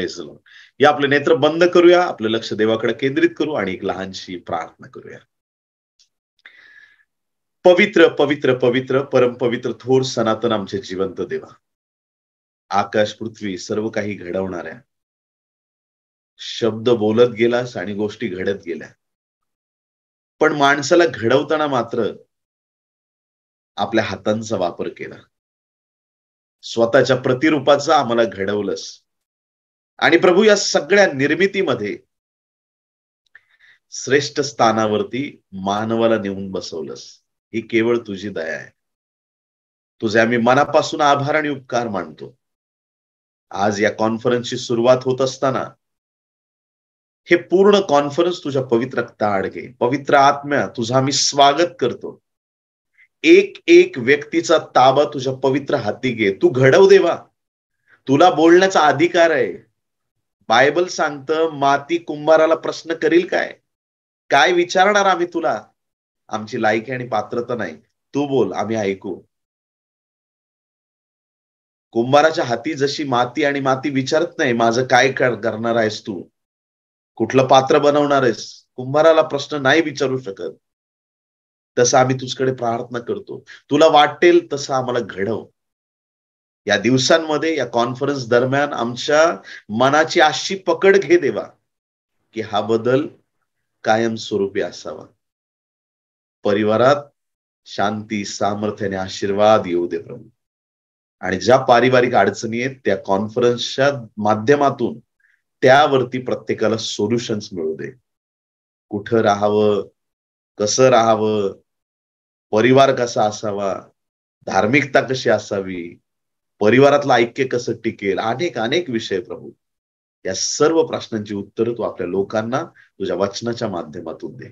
yes या आपले नेत्र बंद करूया आपलं लक्ष देवाकडे केंद्रित करू आणि एक लहानशी प्रार्थना करूया पवित्र पवित्र पवित्र परम पवित्र थोर सनातन आमचे जिवंत देवा आकाश पृथ्वी सर्व काही घडवणाऱ्या शब्द बोलत गेलास आणि गोष्टी घडत गेल्या पण माणसाला घडवताना मात्र आपल्या हातांचा वापर केला स्वतःच्या प्रतिरूपाचा आम्हाला घडवलंस आणि प्रभू या सगळ्या निर्मितीमध्ये श्रेष्ठ स्थानावरती मानवाला नेऊन बसवलंस ही केवळ तुझी दया आहे तुझे आम्ही मनापासून आभार आणि उपकार मानतो आज या कॉन्फरन्सची सुरुवात होत असताना हे पूर्ण कॉन्फरन्स तुझ्या पवित्र ताड घे पवित्र आत्म्या तुझा आम्ही स्वागत करतो एक एक व्यक्तीचा ताबा तुझ्या पवित्र हाती घे तू घडव देवा तुला बोलण्याचा अधिकार आहे बायबल सांगतं माती कुंभाराला प्रश्न करील काय काय विचारणार आम्ही तुला आमची लायकी आणि पात्रता नाही तू बोल आम्ही ऐकू कुंभाराच्या हाती जशी माती आणि माती विचारत नाही माझं काय करणार आहेस तू कुठलं पात्र बनवणार आहेस कुंभाराला प्रश्न नाही विचारू शकत तसं आम्ही तुझकडे प्रार्थना करतो तुला वाटेल तसं आम्हाला घडव या दिवसांमध्ये या कॉन्फरन्स दरम्यान आमच्या मनाची अशी पकड घे देवा की हा बदल कायमस्वरूपी असावा परिवारात शांती सामर्थ्याने आशीर्वाद येऊ दे प्रभू आणि ज्या पारिवारिक अडचणी आहेत त्या कॉन्फरन्सच्या माध्यमातून त्यावरती प्रत्येकाला सोल्युशन्स मिळू दे कुठं राहावं कसं राहावं परिवार कसा असावा धार्मिकता कशी असावी परिवारातलं ऐक्य कसं टिकेल अनेक अनेक विषय प्रभू या सर्व प्रश्नांची उत्तरं तू आपल्या लोकांना तुझ्या वचनाच्या माध्यमातून दे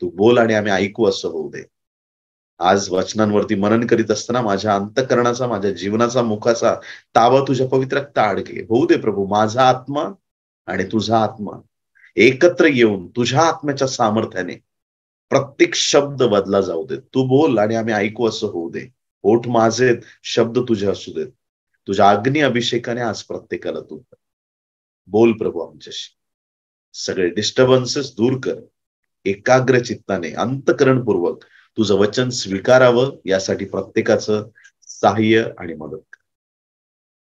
तू बोल आणि आम्ही ऐकू असं होऊ दे आज वचनांवरती मनन करीत असताना माझ्या अंतकरणाचा माझ्या जीवनाचा मुखाचा ताबा तुझ्या पवित्रता अडके होऊ दे प्रभू माझा आत्मा आणि तुझा आत्मा एकत्र येऊन तुझ्या आत्म्याच्या सामर्थ्याने प्रत्येक शब्द बदला जाऊ दे तू बोल आणि आम्ही ऐकू असं होऊ दे ओठ माझेत शब्द तुझे असू देत तुझ्या अग्नी अभिषेकाने आज प्रत्येकाला तू बोल प्रभू आमच्याशी सगळे डिस्टर्बन्सेस दूर कर एकाग्र चित्ताने अंतकरणपूर्वक तुझं वचन स्वीकारावं यासाठी प्रत्येकाचं सहाय्य आणि मदत कर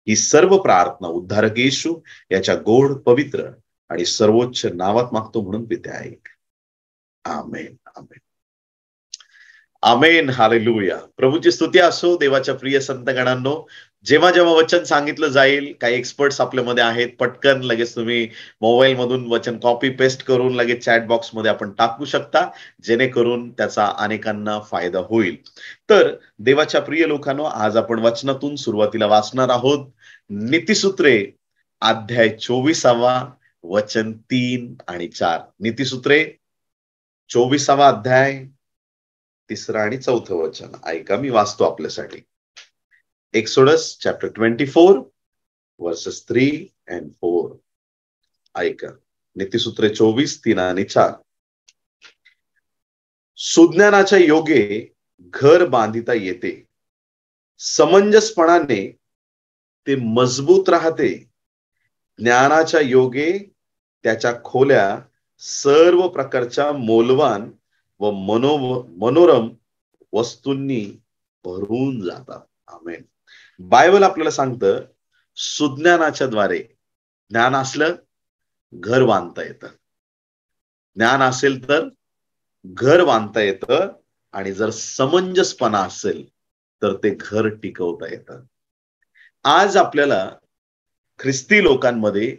ही सर्व प्रार्थना उद्धारक येशू याच्या गोड पवित्र आणि सर्वोच्च नावात मागतो म्हणून पित्या ऐक आमेन आमेन आमेन हालेलुया प्रभूची स्तुती असो देवाच्या प्रिय संतगणांनो जेव्हा जेव्हा वचन सांगितलं जाईल काही एक्सपर्ट्स आपल्यामध्ये आहेत पटकन लगेच तुम्ही मोबाईल मधून वचन कॉपी पेस्ट करून लगेच चॅट बॉक्स मध्ये आपण टाकू शकता जेणेकरून त्याचा अनेकांना फायदा होईल तर देवाच्या प्रिय लोकांनो आज आपण वचनातून सुरुवातीला वाचणार आहोत नीतीसूत्रे अध्याय चोवीसावा वचन तीन आणि चार नीतिसूत्रे चोवीसावा अध्याय तिसरं आणि चौथं वचन ऐका मी वाचतो आपल्यासाठी Exodus chapter twenty four verses three and four ऐका नीतीसूत्रे चोवीस तीन आणि चार सुज्ञानाच्या योगे घर बांधिता येते समंजसपणाने ते मजबूत राहते ज्ञानाच्या योगे त्याच्या खोल्या सर्व प्रकारच्या मोलवान व मनो मनोरम वस्तूंनी भरून जातात आमेन बायबल आपल्याला सांगतं सुज्ञानाच्या द्वारे ज्ञान असलं घर बांधता येतं ज्ञान असेल तर घर बांधता येतं आणि जर समंजसपणा असेल तर ते घर टिकवता येतं आज आपल्याला ख्रिस्ती लोकांमध्ये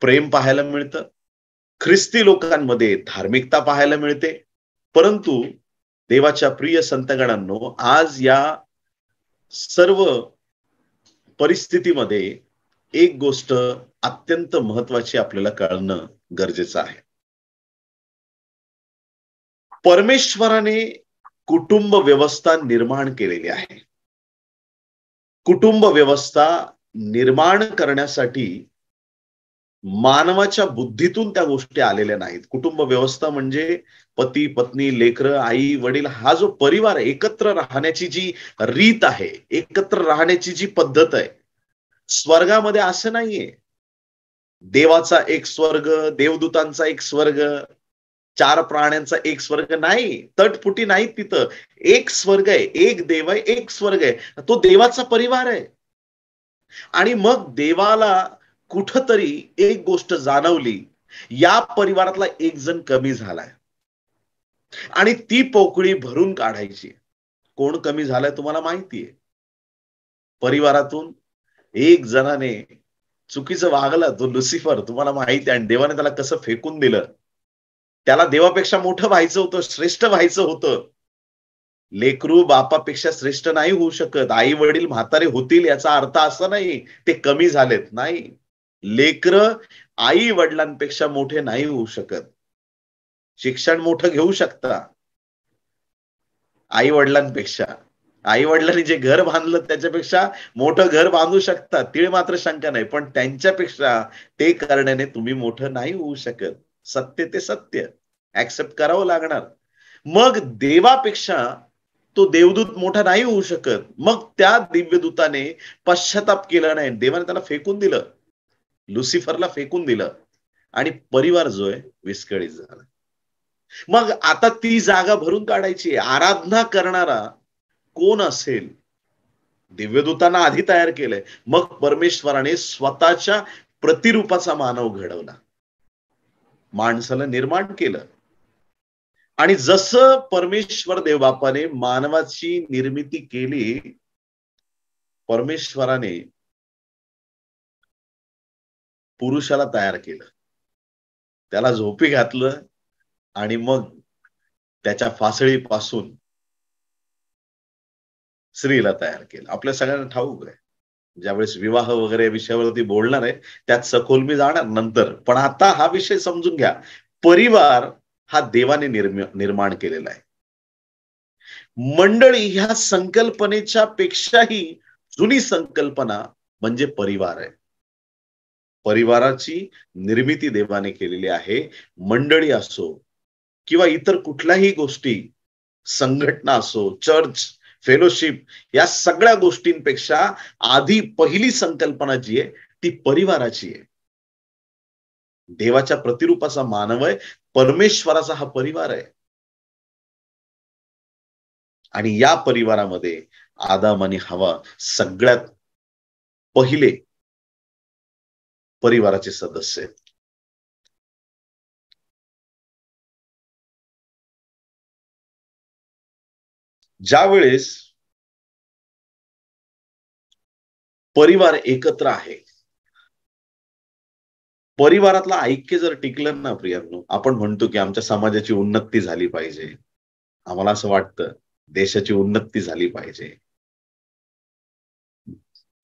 प्रेम पाहायला मिळतं ख्रिस्ती लोकांमध्ये धार्मिकता पाहायला मिळते परंतु देवाच्या प्रिय संतगणांनो आज या सर्व परिस्थितीमध्ये एक गोष्ट अत्यंत महत्वाची आपल्याला कळणं गरजेचं आहे परमेश्वराने कुटुंब व्यवस्था निर्माण केलेली आहे कुटुंब व्यवस्था निर्माण करण्यासाठी मानवाच्या बुद्धीतून त्या गोष्टी आलेल्या नाहीत कुटुंब व्यवस्था म्हणजे पती पत्नी लेकर आई वडील हा जो परिवार एकत्र राहण्याची जी रीत आहे एकत्र राहण्याची जी पद्धत आहे स्वर्गामध्ये असं नाहीये देवाचा एक स्वर्ग देवदूतांचा एक स्वर्ग चार प्राण्यांचा एक स्वर्ग नाही तटपुटी नाही तिथं एक स्वर्ग आहे एक देव आहे एक स्वर्ग आहे तो देवाचा परिवार आहे आणि मग देवाला कुठतरी एक गोष्ट जाणवली या परिवारातला एक जण कमी झालाय आणि ती पोकळी भरून काढायची कोण कमी झालाय तुम्हाला माहितीये परिवारातून एक जणाने चुकीचं वागलं तो लुसिफर तुम्हाला माहिती आणि देवाने त्याला कसं फेकून दिलं त्याला देवापेक्षा मोठं व्हायचं होतं श्रेष्ठ व्हायचं होतं लेकरू बापापेक्षा श्रेष्ठ नाही होऊ शकत आई वडील म्हातारे होतील याचा अर्थ असा नाही ते कमी झालेत नाही लेकर आई वडिलांपेक्षा मोठे नाही होऊ शकत शिक्षण मोठं घेऊ शकता आई वडिलांपेक्षा आई वडिलांनी जे घर बांधलं त्याच्यापेक्षा मोठं घर बांधू शकता तीळ मात्र शंका नाही पण त्यांच्यापेक्षा ते करण्याने तुम्ही मोठं नाही होऊ शकत सत्य ते सत्य ऍक्सेप्ट करावं लागणार मग देवापेक्षा तो देवदूत मोठा नाही होऊ शकत मग त्या दिव्यदूताने पश्चाताप केला नाही देवाने त्याला फेकून दिलं लुसिफरला फेकून दिलं आणि परिवार जो आहे विस्कळीत झाला मग आता ती जागा भरून काढायची आराधना करणारा कोण असेल दिव्यदूतांना आधी तयार केलंय मग परमेश्वराने स्वतःच्या प्रतिरूपाचा मानव घडवला माणसाला निर्माण केलं आणि जसं परमेश्वर देवबापाने मानवाची निर्मिती केली परमेश्वराने पुरुषाला तयार केलं त्याला झोपी घातलं आणि मग त्याच्या फासळीपासून स्त्रीला तयार केलं आपल्या सगळ्यांना ठाऊक आहे ज्यावेळेस विवाह वगैरे या विषयावरती बोलणार आहे त्यात सखोल मी जाणार नंतर पण आता हा विषय समजून घ्या परिवार हा देवाने निर्माण केलेला आहे मंडळी ह्या संकल्पनेच्या पेक्षाही जुनी संकल्पना म्हणजे परिवार आहे परिवाराची निर्मिती देवाने केलेली आहे मंडळी असो किंवा इतर कुठल्याही गोष्टी संघटना असो चर्च फेलोशिप या सगळ्या गोष्टींपेक्षा आधी पहिली संकल्पना जी आहे ती परिवाराची आहे देवाच्या प्रतिरूपाचा मानव आहे परमेश्वराचा हा परिवार आहे आणि या परिवारामध्ये आदाम आणि हवा सगळ्यात पहिले परिवाराचे सदस्य आहेत ज्या वेळेस परिवार एकत्र आहे परिवारातलं ऐक्य जर टिकलं ना प्रियांनो आपण म्हणतो की आमच्या समाजाची उन्नती झाली पाहिजे आम्हाला असं वाटतं देशाची उन्नती झाली पाहिजे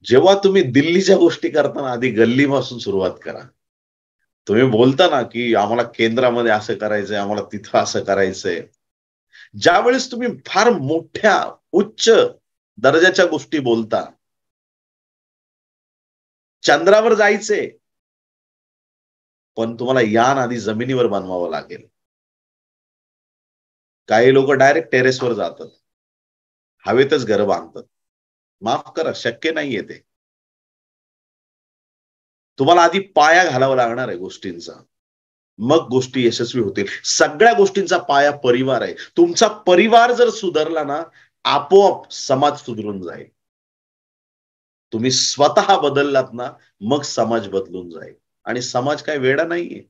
जेव्हा तुम्ही दिल्लीच्या गोष्टी करताना आधी गल्लीपासून सुरुवात करा तुम्ही बोलता ना की आम्हाला केंद्रामध्ये असं करायचंय आम्हाला तिथं असं करायचंय ज्यावेळेस तुम्ही फार मोठ्या उच्च दर्जाच्या गोष्टी बोलता चंद्रावर जायचे पण तुम्हाला यान आधी जमिनीवर बनवावं लागेल काही लोक डायरेक्ट टेरेसवर जातात हवेतच घर बांधतात माफ करा शक्य नाहीये ते तुम्हाला आधी पाया घालावा लागणार आहे गोष्टींचा मग गोष्टी यशस्वी होतील सगळ्या गोष्टींचा पाया परिवार आहे तुमचा परिवार जर सुधारला ना आपोआप समाज सुधरून जाईल तुम्ही स्वतः बदललात ना मग समाज बदलून जाईल आणि समाज काय वेडा नाहीये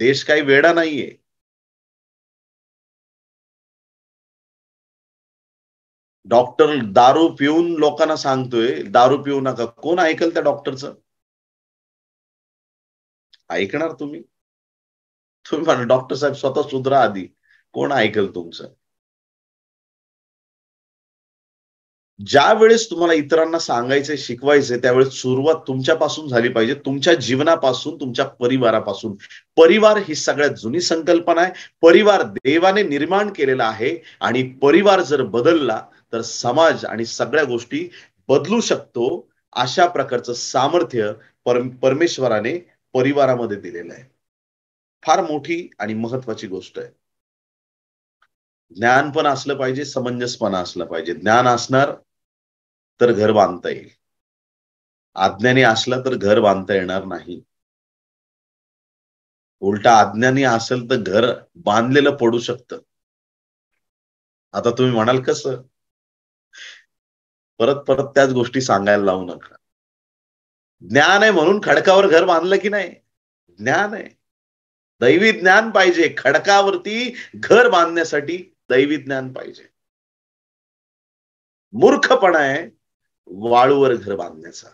देश काही वेडा नाहीये डॉक्टर दारू पिऊन लोकांना सांगतोय दारू पिऊ नका कोण ऐकल त्या डॉक्टरचं ऐकणार तुम्ही तुम्ही म्हणा डॉक्टर साहेब स्वतः सुधरा आधी कोण ऐकल तुमचं ज्या वेळेस तुम्हाला इतरांना सांगायचे शिकवायचे त्यावेळेस सुरुवात तुमच्यापासून झाली पाहिजे तुमच्या जीवनापासून तुमच्या परिवारापासून परिवार ही सगळ्यात जुनी संकल्पना आहे परिवार देवाने निर्माण केलेला आहे आणि परिवार जर बदलला तर समाज आणि सगळ्या गोष्टी बदलू शकतो अशा प्रकारचं सामर्थ्य परमेश्वराने परिवारामध्ये दिलेलं आहे फार मोठी आणि महत्वाची गोष्ट आहे ज्ञान पण असलं पाहिजे समंजसपणा असलं पाहिजे ज्ञान असणार तर घर बांधता येईल आज्ञानी असलं तर घर बांधता येणार नाही उलटा अज्ञानी असेल तर घर बांधलेलं पडू शकतं आता तुम्ही म्हणाल कस परत परत त्याच गोष्टी सांगायला लावू नका ज्ञान आहे म्हणून खडकावर घर बांधलं की नाही ज्ञान आहे दैवी ज्ञान पाहिजे खडकावरती घर बांधण्यासाठी दैवी ज्ञान पाहिजे मूर्खपणा आहे वाळूवर घर बांधण्याचा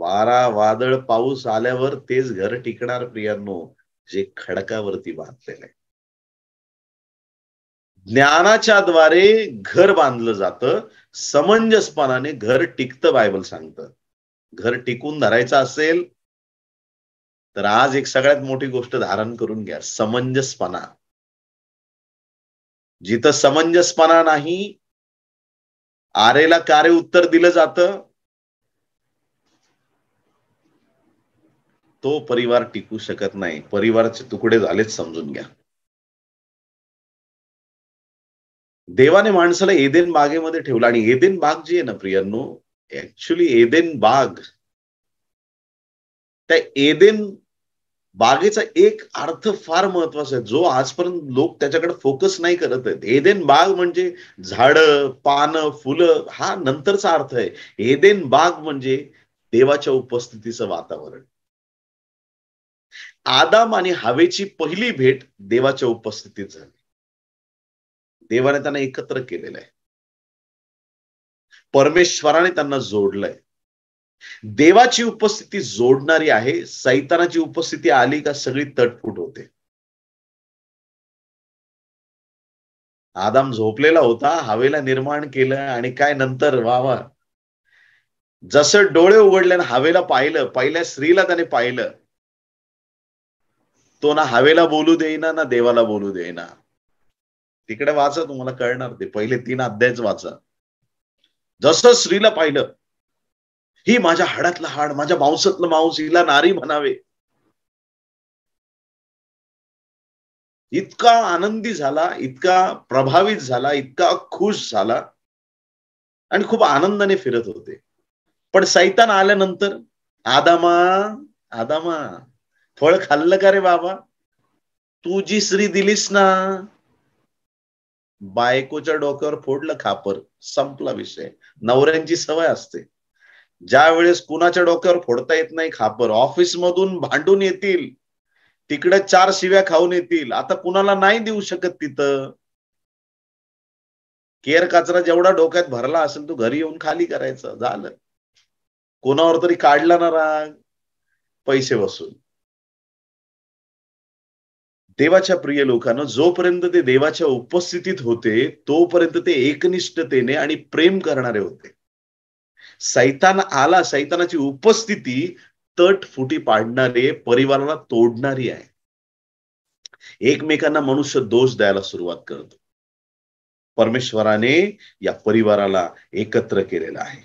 वारा वादळ पाऊस आल्यावर तेच घर टिकणार प्रियांनो जे खडकावरती बांधलेलं आहे ज्ञानाच्या द्वारे घर बांधलं जातं समंजसपणाने घर टिकतं बायबल सांगतं घर टिकून धरायचं असेल तर आज एक सगळ्यात मोठी गोष्ट धारण करून घ्या समंजसपणा जिथं समंजसपणा नाही आरेला कार्य उत्तर दिलं जात तो परिवार टिकू शकत नाही परिवाराचे तुकडे झालेच समजून घ्या देवाने माणसाला एदेन बागेमध्ये ठेवलं आणि एदेन बाग जी आहे ना प्रियांनो ऍक्च्युली एदेन बाग त्या एदेन बागेचा एक अर्थ फार महत्वाचा आहे जो आजपर्यंत लोक त्याच्याकडे फोकस नाही करत आहेत हेदेन बाग म्हणजे झाड पानं फुलं हा नंतरचा अर्थ आहे हेदेन बाग म्हणजे देवाच्या उपस्थितीचं वातावरण आदाम आणि हवेची पहिली भेट देवाच्या उपस्थितीत झाली देवाने त्यांना एकत्र केलेलं आहे परमेश्वराने त्यांना जोडलंय देवाची उपस्थिती जोडणारी आहे सैतानाची उपस्थिती आली का सगळी तटफूट होते आदाम झोपलेला होता हवेला निर्माण केलं आणि काय नंतर वा वा जसं डोळे उघडले आणि हवेला पाहिलं पहिल्या स्त्रीला त्याने पाहिलं तो ना हवेला बोलू देईना ना देवाला बोलू देईना तिकडे वाचा तुम्हाला कळणार ते पहिले तीन अध्यायच वाचा जसं स्त्रीला पाहिलं ही माझ्या हाडातलं हाड माझ्या मांसातलं मांस हिला नारी म्हणावे इतका आनंदी झाला इतका प्रभावित झाला इतका खुश झाला आणि खूप आनंदाने फिरत होते पण सैतान आल्यानंतर आदामा आदामा फळ खाल्लं का रे बाबा तू जी श्री दिलीस ना बायकोच्या डोक्यावर फोडलं खापर संपला विषय नवऱ्यांची सवय असते ज्या वेळेस कुणाच्या डोक्यावर फोडता येत नाही खापर ऑफिस मधून भांडून येतील तिकडे चार शिव्या खाऊन येतील आता कुणाला नाही देऊ शकत तिथं केअर कचरा जेवढा डोक्यात भरला असेल तो घरी येऊन खाली करायचं झालं कोणावर तरी काढला ना राग पैसे वसूल देवाच्या प्रिय लोकांना जोपर्यंत ते देवाच्या उपस्थितीत होते तोपर्यंत ते एकनिष्ठतेने आणि प्रेम करणारे होते सैतान आला सैतानाची उपस्थिती तट फुटी पाडणारे परिवाराला तोडणारी आहे एकमेकांना मनुष्य दोष द्यायला सुरुवात करतो परमेश्वराने या परिवाराला एकत्र केलेलं आहे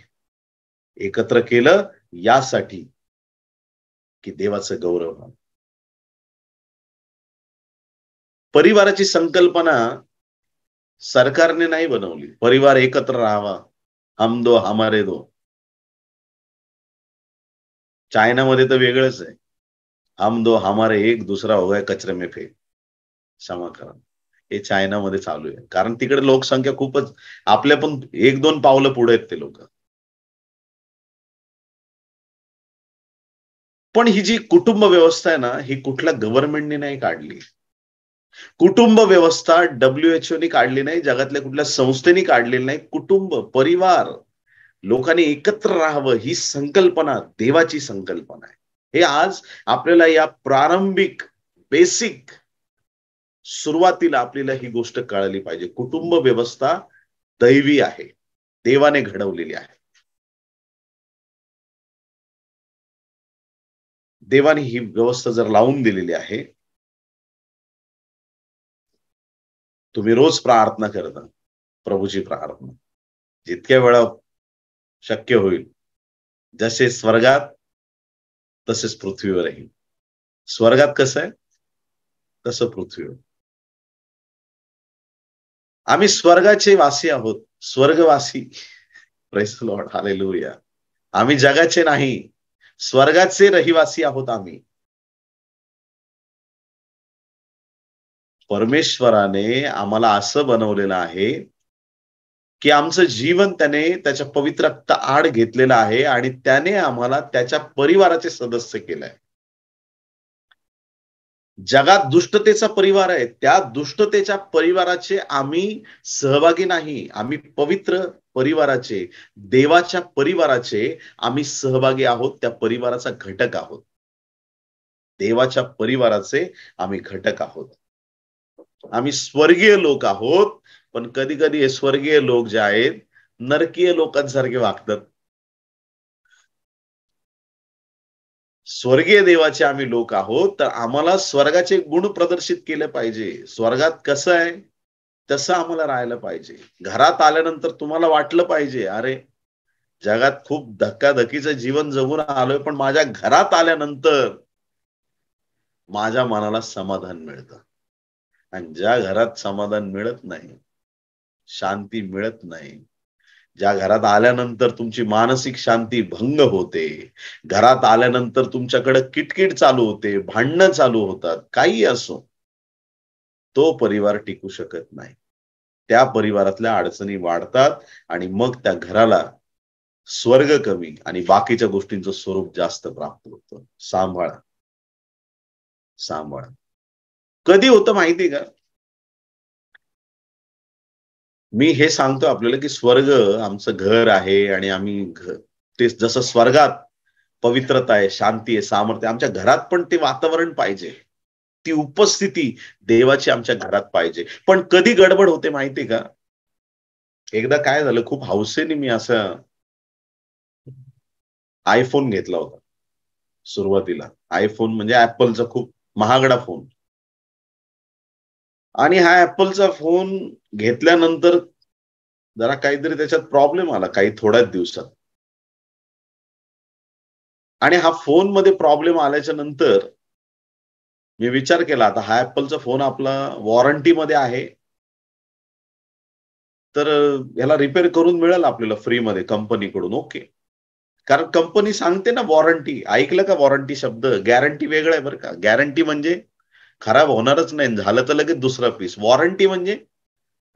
एकत्र केलं यासाठी की देवाचं गौरव परिवाराची संकल्पना सरकारने नाही बनवली परिवार एकत्र राहावा हम दो हमारे दो चायनामध्ये तर वेगळंच आहे हम दो हमारे एक दुसरा होय कचरे मे फे क्षमा करा हे चायनामध्ये चालू आहे कारण तिकडे लोकसंख्या खूपच आपल्या पण एक दोन पावलं पुढे आहेत ते लोक पण ही जी कुटुंब व्यवस्था आहे ना ही कुठल्या गव्हर्नमेंटने नाही काढली कुटुंब व्यवस्था डब्ल्यू एच ने काढली नाही जगातल्या कुठल्या संस्थेने काढलेली नाही कुटुंब परिवार लोकांनी एकत्र राहावं ही संकल्पना देवाची संकल्पना आहे हे आज आपल्याला या प्रारंभिक बेसिक सुरुवातीला आपल्याला ही गोष्ट कळली पाहिजे कुटुंब व्यवस्था दैवी आहे देवाने घडवलेली आहे देवाने ही व्यवस्था जर लावून दिलेली आहे तुम्ही रोज प्रार्थना करता प्रभूची प्रार्थना जितक्या वेळा शक्य होईल जसे स्वर्गात तसेच पृथ्वीवरही स्वर्गात कसं आहे तसं पृथ्वीवर आम्ही स्वर्गाचे वासी आहोत स्वर्गवासी लॉर्ड हालेलुया आम्ही जगाचे नाही स्वर्गाचे रहिवासी आहोत आम्ही परमेश्वराने आम्हाला असं बनवलेलं आहे की आमचं जीवन त्याने त्याच्या पवित्र रक्त आड घेतलेलं आहे आणि त्याने आम्हाला त्याच्या परिवाराचे सदस्य केलं आहे जगात दुष्टतेचा परिवार आहे त्या दुष्टतेच्या परिवाराचे आम्ही सहभागी नाही आम्ही पवित्र परिवाराचे देवाच्या परिवाराचे आम्ही सहभागी आहोत त्या परिवाराचा घटक आहोत देवाच्या परिवाराचे आम्ही घटक आहोत आम्ही स्वर्गीय लोक आहोत पण कधी कधी हे स्वर्गीय लोक जे आहेत नरकीय लोकांसारखे वागतात स्वर्गीय देवाचे आम्ही लोक आहोत तर आम्हाला स्वर्गाचे गुण प्रदर्शित केले पाहिजे स्वर्गात कसं आहे तसं आम्हाला राहायला पाहिजे घरात आल्यानंतर तुम्हाला वाटलं पाहिजे अरे जगात खूप धक्काधकीचं जीवन जगून आलोय पण माझ्या घरात आल्यानंतर माझ्या मनाला समाधान मिळतं आणि ज्या घरात समाधान मिळत नाही शांती मिळत नाही ज्या घरात आल्यानंतर तुमची मानसिक शांती भंग होते घरात आल्यानंतर तुमच्याकडे किटकिट चालू होते भांडणं चालू होतात काही असो तो परिवार टिकू शकत नाही त्या परिवारातल्या अडचणी वाढतात आणि मग त्या घराला स्वर्ग कमी आणि बाकीच्या गोष्टींचं स्वरूप जास्त प्राप्त होतं सांभाळा सांभाळा कधी होतं माहिती का मी हे सांगतो आपल्याला की स्वर्ग आमचं घर आहे आणि आम्ही ते जसं स्वर्गात पवित्रता आहे शांती आहे सामर्थ्य आमच्या घरात पण ते वातावरण पाहिजे ती उपस्थिती देवाची आमच्या घरात पाहिजे पण कधी गडबड होते माहिती का एकदा काय झालं खूप हौसेने मी असं आयफोन घेतला होता सुरुवातीला आयफोन म्हणजे ऍपलचा खूप महागडा फोन आणि हा ऍपलचा फोन घेतल्यानंतर जरा काहीतरी त्याच्यात प्रॉब्लेम आला काही थोड्याच दिवसात आणि हा फोन मध्ये प्रॉब्लेम आल्याच्या नंतर मी विचार केला आता हा ऍपलचा फोन आपला वॉरंटीमध्ये आहे तर ह्याला रिपेअर करून मिळेल आपल्याला फ्रीमध्ये कंपनीकडून ओके कारण कंपनी सांगते ना वॉरंटी ऐकलं का वॉरंटी शब्द गॅरंटी वेगळा आहे बरं का गॅरंटी म्हणजे खराब होणारच नाही झालं तर लगेच दुसरा पीस वॉरंटी म्हणजे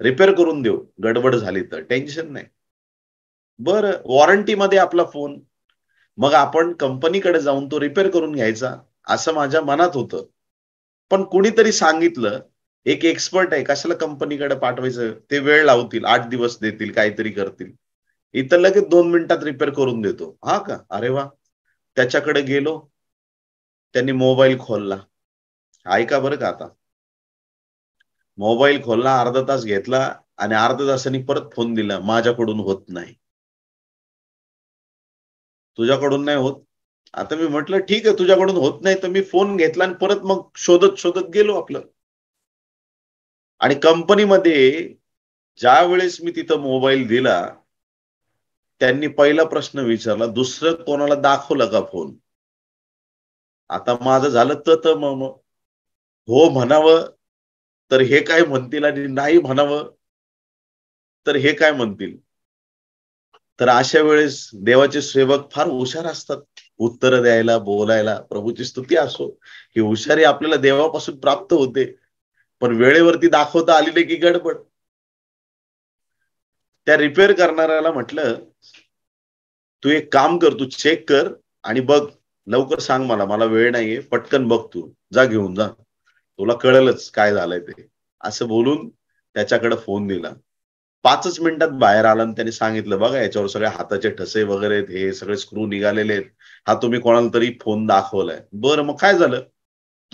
रिपेअर करून देऊ गडबड झाली तर टेन्शन नाही बर वॉरंटी मध्ये आपला फोन मग आपण कंपनीकडे जाऊन तो रिपेअर करून घ्यायचा असं माझ्या मनात होतं पण कुणीतरी सांगितलं एक एक्सपर्ट आहे कशाला कंपनीकडे पाठवायचं ते वेळ लावतील आठ दिवस देतील काहीतरी करतील इथं लगेच दोन मिनिटात रिपेअर करून देतो हा का अरे वा त्याच्याकडे गेलो त्यांनी मोबाईल खोलला ऐका बरं का आता मोबाईल खोलला अर्धा तास घेतला आणि अर्धा तासाने परत फोन दिला माझ्याकडून होत नाही तुझ्याकडून नाही होत आता मी म्हटलं ठीक आहे तुझ्याकडून होत नाही तर मी फोन घेतला आणि परत मग शोधत शोधत गेलो आपलं आणि कंपनीमध्ये ज्या वेळेस मी तिथं मोबाईल दिला त्यांनी पहिला प्रश्न विचारला दुसरं कोणाला दाखवला का फोन आता माझं झालं तर मग हो म्हणावं तर हे काय म्हणतील आणि नाही म्हणावं तर हे काय म्हणतील तर अशा वेळेस देवाचे सेवक फार हुशार असतात उत्तर द्यायला बोलायला प्रभूची स्तुती असो ही हुशारी आपल्याला देवापासून प्राप्त होते पण वेळेवरती दाखवता आली नाही की गडबड त्या रिपेअर करणाऱ्याला म्हटलं तू एक काम कर तू चेक कर आणि बघ लवकर सांग मला मला वेळ नाहीये पटकन बघ तू जा घेऊन जा तुला कळलंच काय झालंय ते असं बोलून त्याच्याकडे फोन दिला पाचच मिनिटात बाहेर आला आणि त्यांनी सांगितलं बघा याच्यावर सगळे हाताचे ठसे वगैरे हे सगळे स्क्रू निघालेले आहेत हा तुम्ही कोणाला तरी फोन दाखवलाय बरं मग काय झालं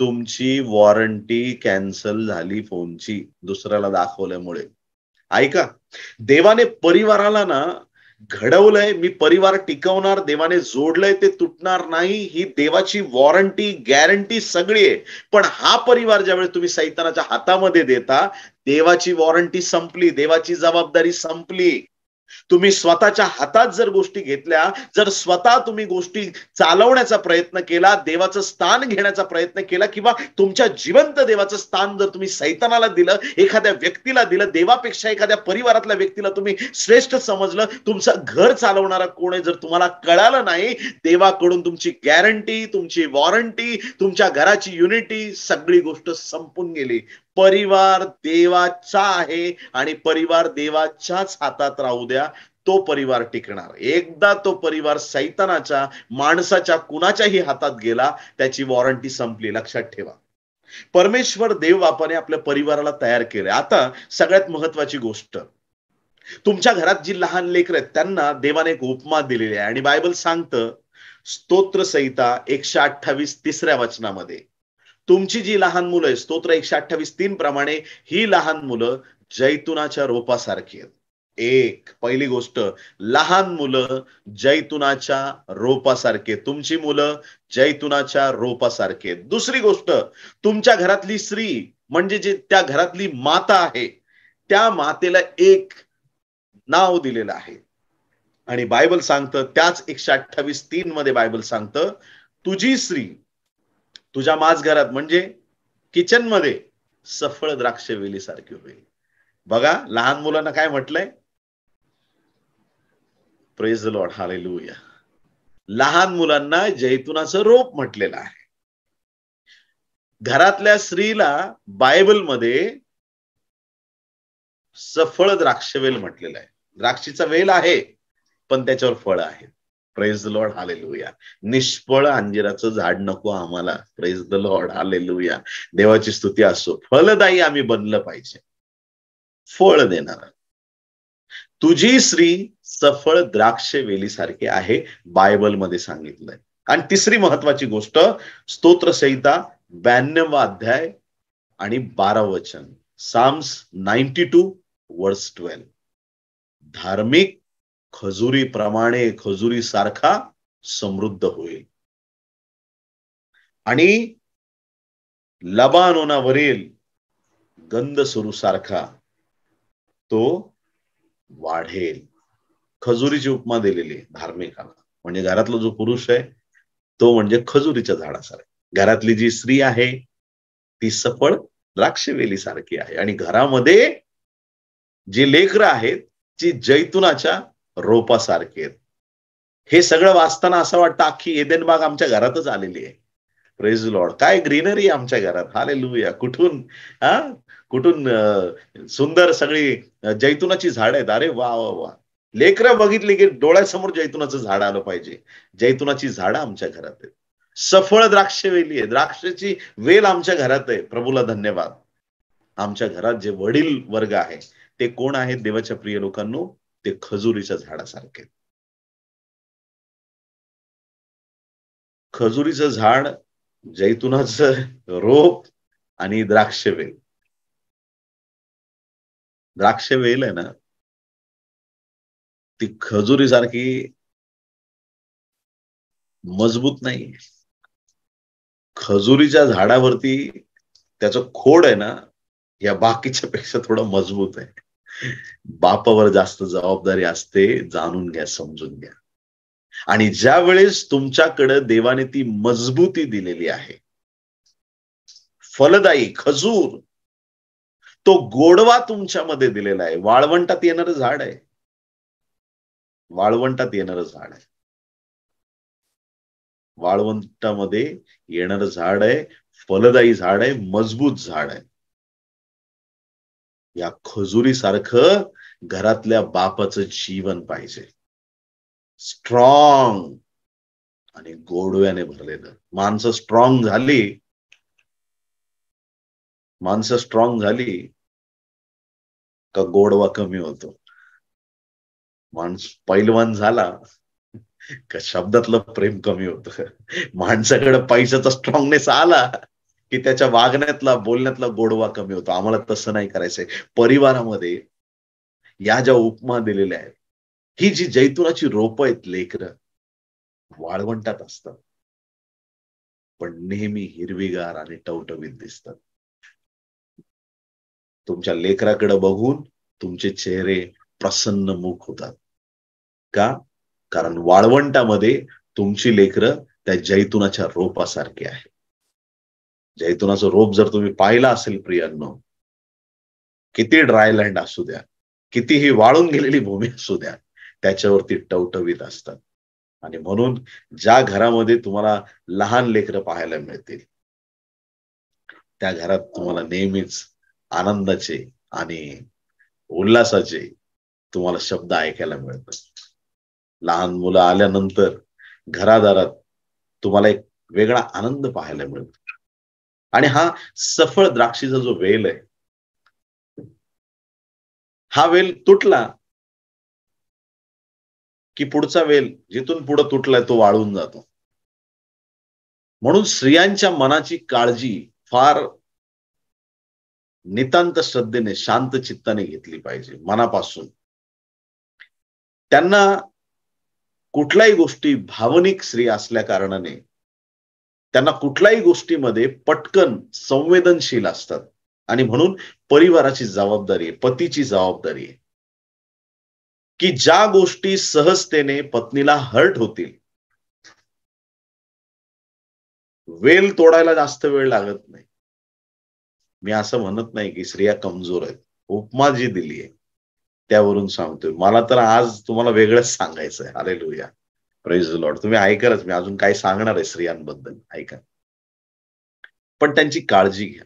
तुमची वॉरंटी कॅन्सल झाली फोनची दुसऱ्याला दाखवल्यामुळे ऐका देवाने परिवाराला ना घडवलंय मी परिवार टिकवणार देवाने जोडलंय ते तुटणार नाही ही देवाची वॉरंटी गॅरंटी सगळी आहे पण हा परिवार ज्यावेळेस तुम्ही सैतानाच्या हातामध्ये देता देवाची वॉरंटी संपली देवाची जबाबदारी संपली तुम्ही स्वतःच्या हातात जर गोष्टी घेतल्या जर स्वतः तुम्ही गोष्टी चालवण्याचा प्रयत्न केला देवाचं स्थान घेण्याचा प्रयत्न केला किंवा तुमच्या जिवंत देवाचं स्थान जर तुम्ही सैतानाला दिलं एखाद्या व्यक्तीला दिलं देवापेक्षा एखाद्या परिवारातल्या व्यक्तीला तुम्ही श्रेष्ठ समजलं तुमचं घर चालवणारा कोण आहे जर तुम्हाला कळालं नाही देवाकडून तुमची गॅरंटी तुमची वॉरंटी तुमच्या घराची युनिटी सगळी गोष्ट संपून गेली परिवार देवाचा आहे आणि परिवार देवाच्याच हातात राहू द्या तो परिवार टिकणार एकदा तो परिवार सैतानाच्या माणसाच्या कुणाच्याही हातात गेला त्याची वॉरंटी संपली लक्षात ठेवा परमेश्वर देव बापाने आपल्या परिवाराला तयार केले आता सगळ्यात महत्वाची गोष्ट तुमच्या घरात जी लहान लेकर आहेत त्यांना देवाने एक उपमा दिलेली आहे आणि बायबल सांगतं स्तोत्र संहिता एकशे अठ्ठावीस तिसऱ्या वचनामध्ये तुमची जी लहान मुलं आहे स्तोत्र एकशे अठ्ठावीस तीन प्रमाणे ही लहान मुलं जैतुनाच्या रोपासारखी आहेत एक पहिली गोष्ट लहान मुलं जैतुनाच्या रोपासारखे तुमची मुलं जैतुनाच्या रोपासारखे दुसरी गोष्ट तुमच्या घरातली स्त्री म्हणजे जे त्या घरातली माता आहे त्या मातेला एक नाव दिलेलं आहे आणि बायबल सांगतं त्याच एकशे अठ्ठावीस तीन मध्ये बायबल सांगतं तुझी स्त्री तुझ्या माझ घरात म्हणजे किचन मध्ये सफळ द्राक्ष वेली सारखी होईल बघा लहान मुलांना काय म्हटलंय प्रेज लॉर्ड हाले लुया लहान मुलांना जैतुनाचं रोप म्हटलेलं आहे घरातल्या स्त्रीला बायबलमध्ये सफळ द्राक्षवेल म्हटलेलं आहे द्राक्षीचा वेल आहे पण त्याच्यावर फळ आहेत प्रेज द लॉर्ड हालेलुया निष्फळ अंजिराचं झाड नको आम्हाला प्रेज द लॉर्ड हालेलुया देवाची स्तुती असो फलदायी आम्ही बनलं पाहिजे फळ देणार तुझी श्री सफळ द्राक्ष वेलीसारखी आहे बायबल मध्ये सांगितलंय आणि तिसरी महत्वाची गोष्ट स्तोत्रसंहिता ब्याण्णव अध्याय आणि बारा वचन Psalms ninety two verse twelve धार्मिक खजुरीप्रमाणे खजुरी सारखा समृद्ध होईल आणि लबानोनावरील गंध सारखा तो वाढेल खजुरीची उपमा दिलेली आहे म्हणजे घरातला जो पुरुष आहे तो म्हणजे खजुरीच्या झाडासारखा घरातली जी स्त्री आहे ती सफळ द्राक्षवेली सारखी आहे आणि घरामध्ये जे लेकरं आहेत जी जैतुनाच्या रोपासारखे हे सगळं वाचताना असं वाटतं अख्खी एदेन बाग आमच्या घरातच आलेली आहे प्रेज लॉर्ड काय ग्रीनरी आमच्या घरात हाले लुया कुठून हा कुठून सुंदर सगळी जैतुनाची झाड आहेत अरे वा वा वा लेकरं बघितली की डोळ्यासमोर जैतुनाचं झाड आलं पाहिजे जैतुनाची झाड आमच्या घरात आहेत सफळ द्राक्ष वेली आहे द्राक्षची वेल आमच्या घरात आहे प्रभूला धन्यवाद आमच्या घरात जे वडील वर्ग आहे ते कोण आहेत देवाच्या प्रिय लोकांनो ते खजुरीच्या झाडासारखे खजुरीचं झाड जैतुनाच रोप आणि द्राक्ष वेल द्राक्ष वेल आहे ना ती खजुरी सारखी मजबूत नाही खजुरीच्या झाडावरती त्याचं खोड आहे ना या बाकीच्या पेक्षा थोडं मजबूत आहे बापावर जास्त जबाबदारी असते जाणून घ्या समजून घ्या आणि ज्या वेळेस तुमच्याकडे देवाने ती मजबूती दिलेली आहे फलदायी खजूर तो गोडवा तुमच्यामध्ये दिलेला आहे वाळवंटात येणारं झाड आहे वाळवंटात येणारं झाड आहे वाळवंटामध्ये येणारं झाड आहे फलदायी झाड आहे मजबूत झाड आहे या खजुरी सारखं घरातल्या बापाचं जीवन पाहिजे स्ट्रॉंग आणि गोडव्याने भरलेलं माणसं स्ट्रॉंग झाली माणसं स्ट्रॉंग झाली का गोडवा कमी होतो माणूस पैलवान झाला का शब्दातलं प्रेम कमी होत माणसाकडे पैशाचा स्ट्रॉंगनेस आला की त्याच्या वागण्यातला बोलण्यातला गोडवा कमी होतो आम्हाला तसं नाही करायचंय परिवारामध्ये या ज्या उपमा दिलेल्या आहेत ही जी जैतुनाची रोप आहेत लेकर वाळवंटात असतात पण नेहमी हिरवीगार आणि टवटवीत दिसतात तुमच्या लेकराकडे बघून तुमचे चेहरे प्रसन्न मुख होतात का कारण वाळवंटामध्ये तुमची लेकरं त्या जैतुनाच्या रोपासारखी आहे जैतुनाचं रोप जर तुम्ही पाहिला असेल प्रियांनो किती ड्रायलँड असू द्या कितीही वाळून गेलेली भूमी असू द्या त्याच्यावरती टवटवीत असतात आणि म्हणून ज्या घरामध्ये तुम्हाला लहान लेकरं पाहायला मिळतील त्या घरात तुम्हाला नेहमीच आनंदाचे आणि उल्हासाचे तुम्हाला शब्द ऐकायला मिळतात लहान मुलं आल्यानंतर घरादारात तुम्हाला एक वेगळा आनंद पाहायला मिळतो आणि हा सफळ द्राक्षीचा जो वेल आहे हा वेल तुटला की पुढचा वेल जिथून पुढे तुटलाय तो वाळून जातो म्हणून स्त्रियांच्या मनाची काळजी फार नितांत श्रद्धेने शांत चित्ताने घेतली पाहिजे मनापासून त्यांना कुठल्याही गोष्टी भावनिक स्त्री असल्या कारणाने त्यांना कुठल्याही गोष्टीमध्ये पटकन संवेदनशील असतात आणि म्हणून परिवाराची जबाबदारी आहे पतीची जबाबदारी आहे की ज्या गोष्टी सहजतेने पत्नीला हर्ट होतील वेल तोडायला जास्त वेळ लागत नाही मी असं म्हणत नाही की स्त्रिया कमजोर आहेत उपमा जी दिली आहे त्यावरून सांगतोय मला तर आज तुम्हाला वेगळंच सांगायचं आहे अरे लुया प्रेज लॉर्ड तुम्ही ऐकाच मी अजून काय सांगणार आहे स्त्रियांबद्दल ऐका पण त्यांची काळजी घ्या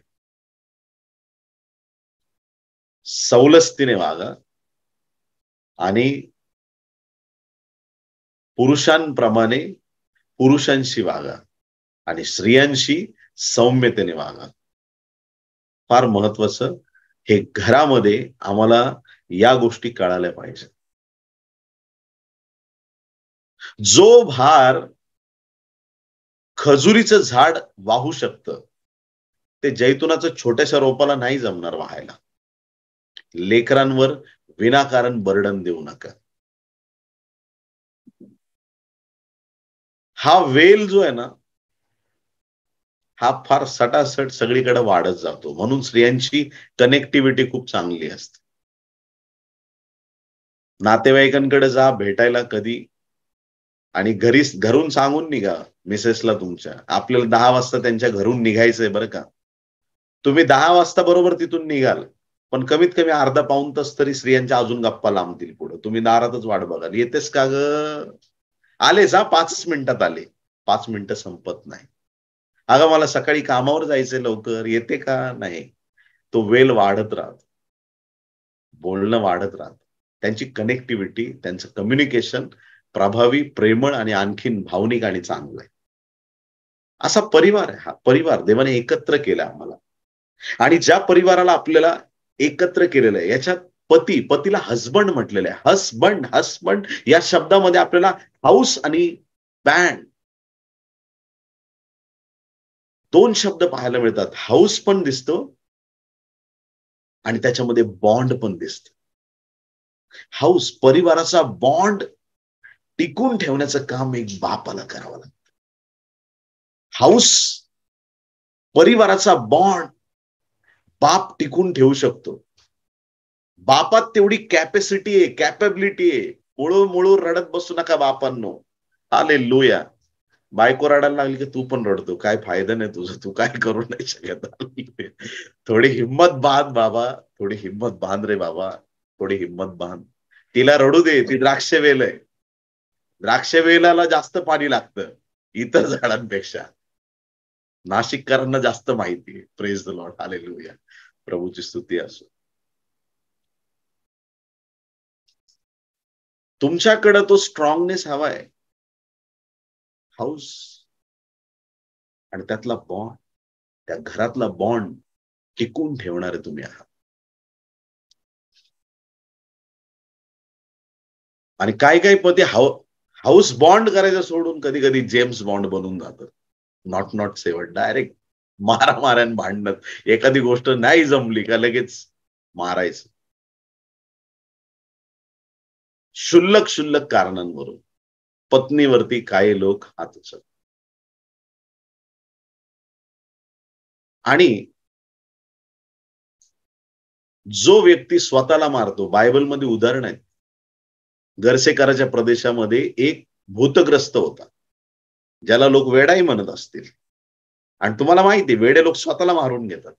सवलस्तीने वागा आणि पुरुषांप्रमाणे पुरुषांशी वागा आणि स्त्रियांशी सौम्यतेने वागा फार महत्वाचं हे घरामध्ये आम्हाला या गोष्टी कळायला पाहिजेत जो भार खजुरीचं झाड वाहू शकत ते जैतुनाचं छोट्याशा रोपाला नाही जमणार वाहायला लेकरांवर विनाकारण बर्डन देऊ नका हा वेल जो आहे ना हा फार सटासट सगळीकडे वाढत जातो म्हणून स्त्रियांची कनेक्टिव्हिटी खूप चांगली असते नातेवाईकांकडे जा भेटायला कधी आणि घरी घरून सांगून निघा मिसेसला तुमच्या आपल्याला दहा वाजता त्यांच्या घरून निघायचंय बरं का तुम्ही दहा वाजता बरोबर तिथून निघाल पण कमीत कमी अर्धा पाऊन तास तरी स्त्रियांच्या अजून गप्पा लांबतील पुढे तुम्ही दारातच वाट बघाल येतेस का ग आले जा पाच मिनिटात आले पाच मिनिटं संपत नाही अगं मला सकाळी कामावर जायचंय लवकर येते का नाही तो वेल वाढत राहत बोलणं वाढत राहत त्यांची कनेक्टिव्हिटी त्यांचं कम्युनिकेशन प्रभावी प्रेमळ आणि आणखीन भावनिक आणि चांगलं आहे असा परिवार आहे हा परिवार देवाने एकत्र केला आम्हाला आणि ज्या परिवाराला आपल्याला एकत्र केलेलं आहे याच्यात पती पतीला हसबंड म्हटलेलं आहे हसबंड हसबंड या शब्दामध्ये आपल्याला हाऊस आणि बँड दोन शब्द पाहायला मिळतात हाऊस पण दिसतो आणि त्याच्यामध्ये बॉन्ड पण दिसतो हाऊस परिवाराचा बॉन्ड टिकून ठेवण्याचं काम एक बापाला करावं लागतं हाऊस परिवाराचा बॉन्ड बाप टिकून ठेवू शकतो बापात तेवढी कॅपॅसिटी आहे कॅपेबिलिटी आहे मुळू मुळू रडत बसू नका बापांनो आले लोया बायको रडायला लागली की तू पण रडतो काय फायदा नाही तुझा तू काय करू नाही शकत थोडी हिंमत बांध बाबा थोडी हिंमत बांध रे बाबा थोडी हिंमत बांध तिला रडू दे ती द्राक्ष वेल आहे द्राक्ष वेलाला जास्त पाणी लागतं इतर झाडांपेक्षा नाशिककरांना जास्त माहिती आहे प्रेज द लॉर्ड आलेलुया प्रभूची स्तुती असो तुमच्याकडं तो स्ट्रॉंगनेस हवाय हाऊस आणि त्यातला बॉन्ड त्या घरातला बॉन्ड टिकून ठेवणारे तुम्ही आहात आणि काही काही पदे हव हाऊस बॉन्ड करायचं सोडून कधी कधी जेम्स बॉन्ड बनून जातं नॉट नॉट सेवन डायरेक्ट मारा माऱ्यान भांडणं एखादी गोष्ट नाही जमली का लगेच मारायचं शुल्लक शुल्लक कारणांवरून पत्नीवरती काही लोक हात उचल आणि जो व्यक्ती स्वतःला मारतो बायबलमध्ये उदाहरण आहे गरसेकाराच्या प्रदेशामध्ये एक भूतग्रस्त होता ज्याला लोक वेडाही म्हणत असतील आणि तुम्हाला माहिती आहे वेडे लोक स्वतःला मारून घेतात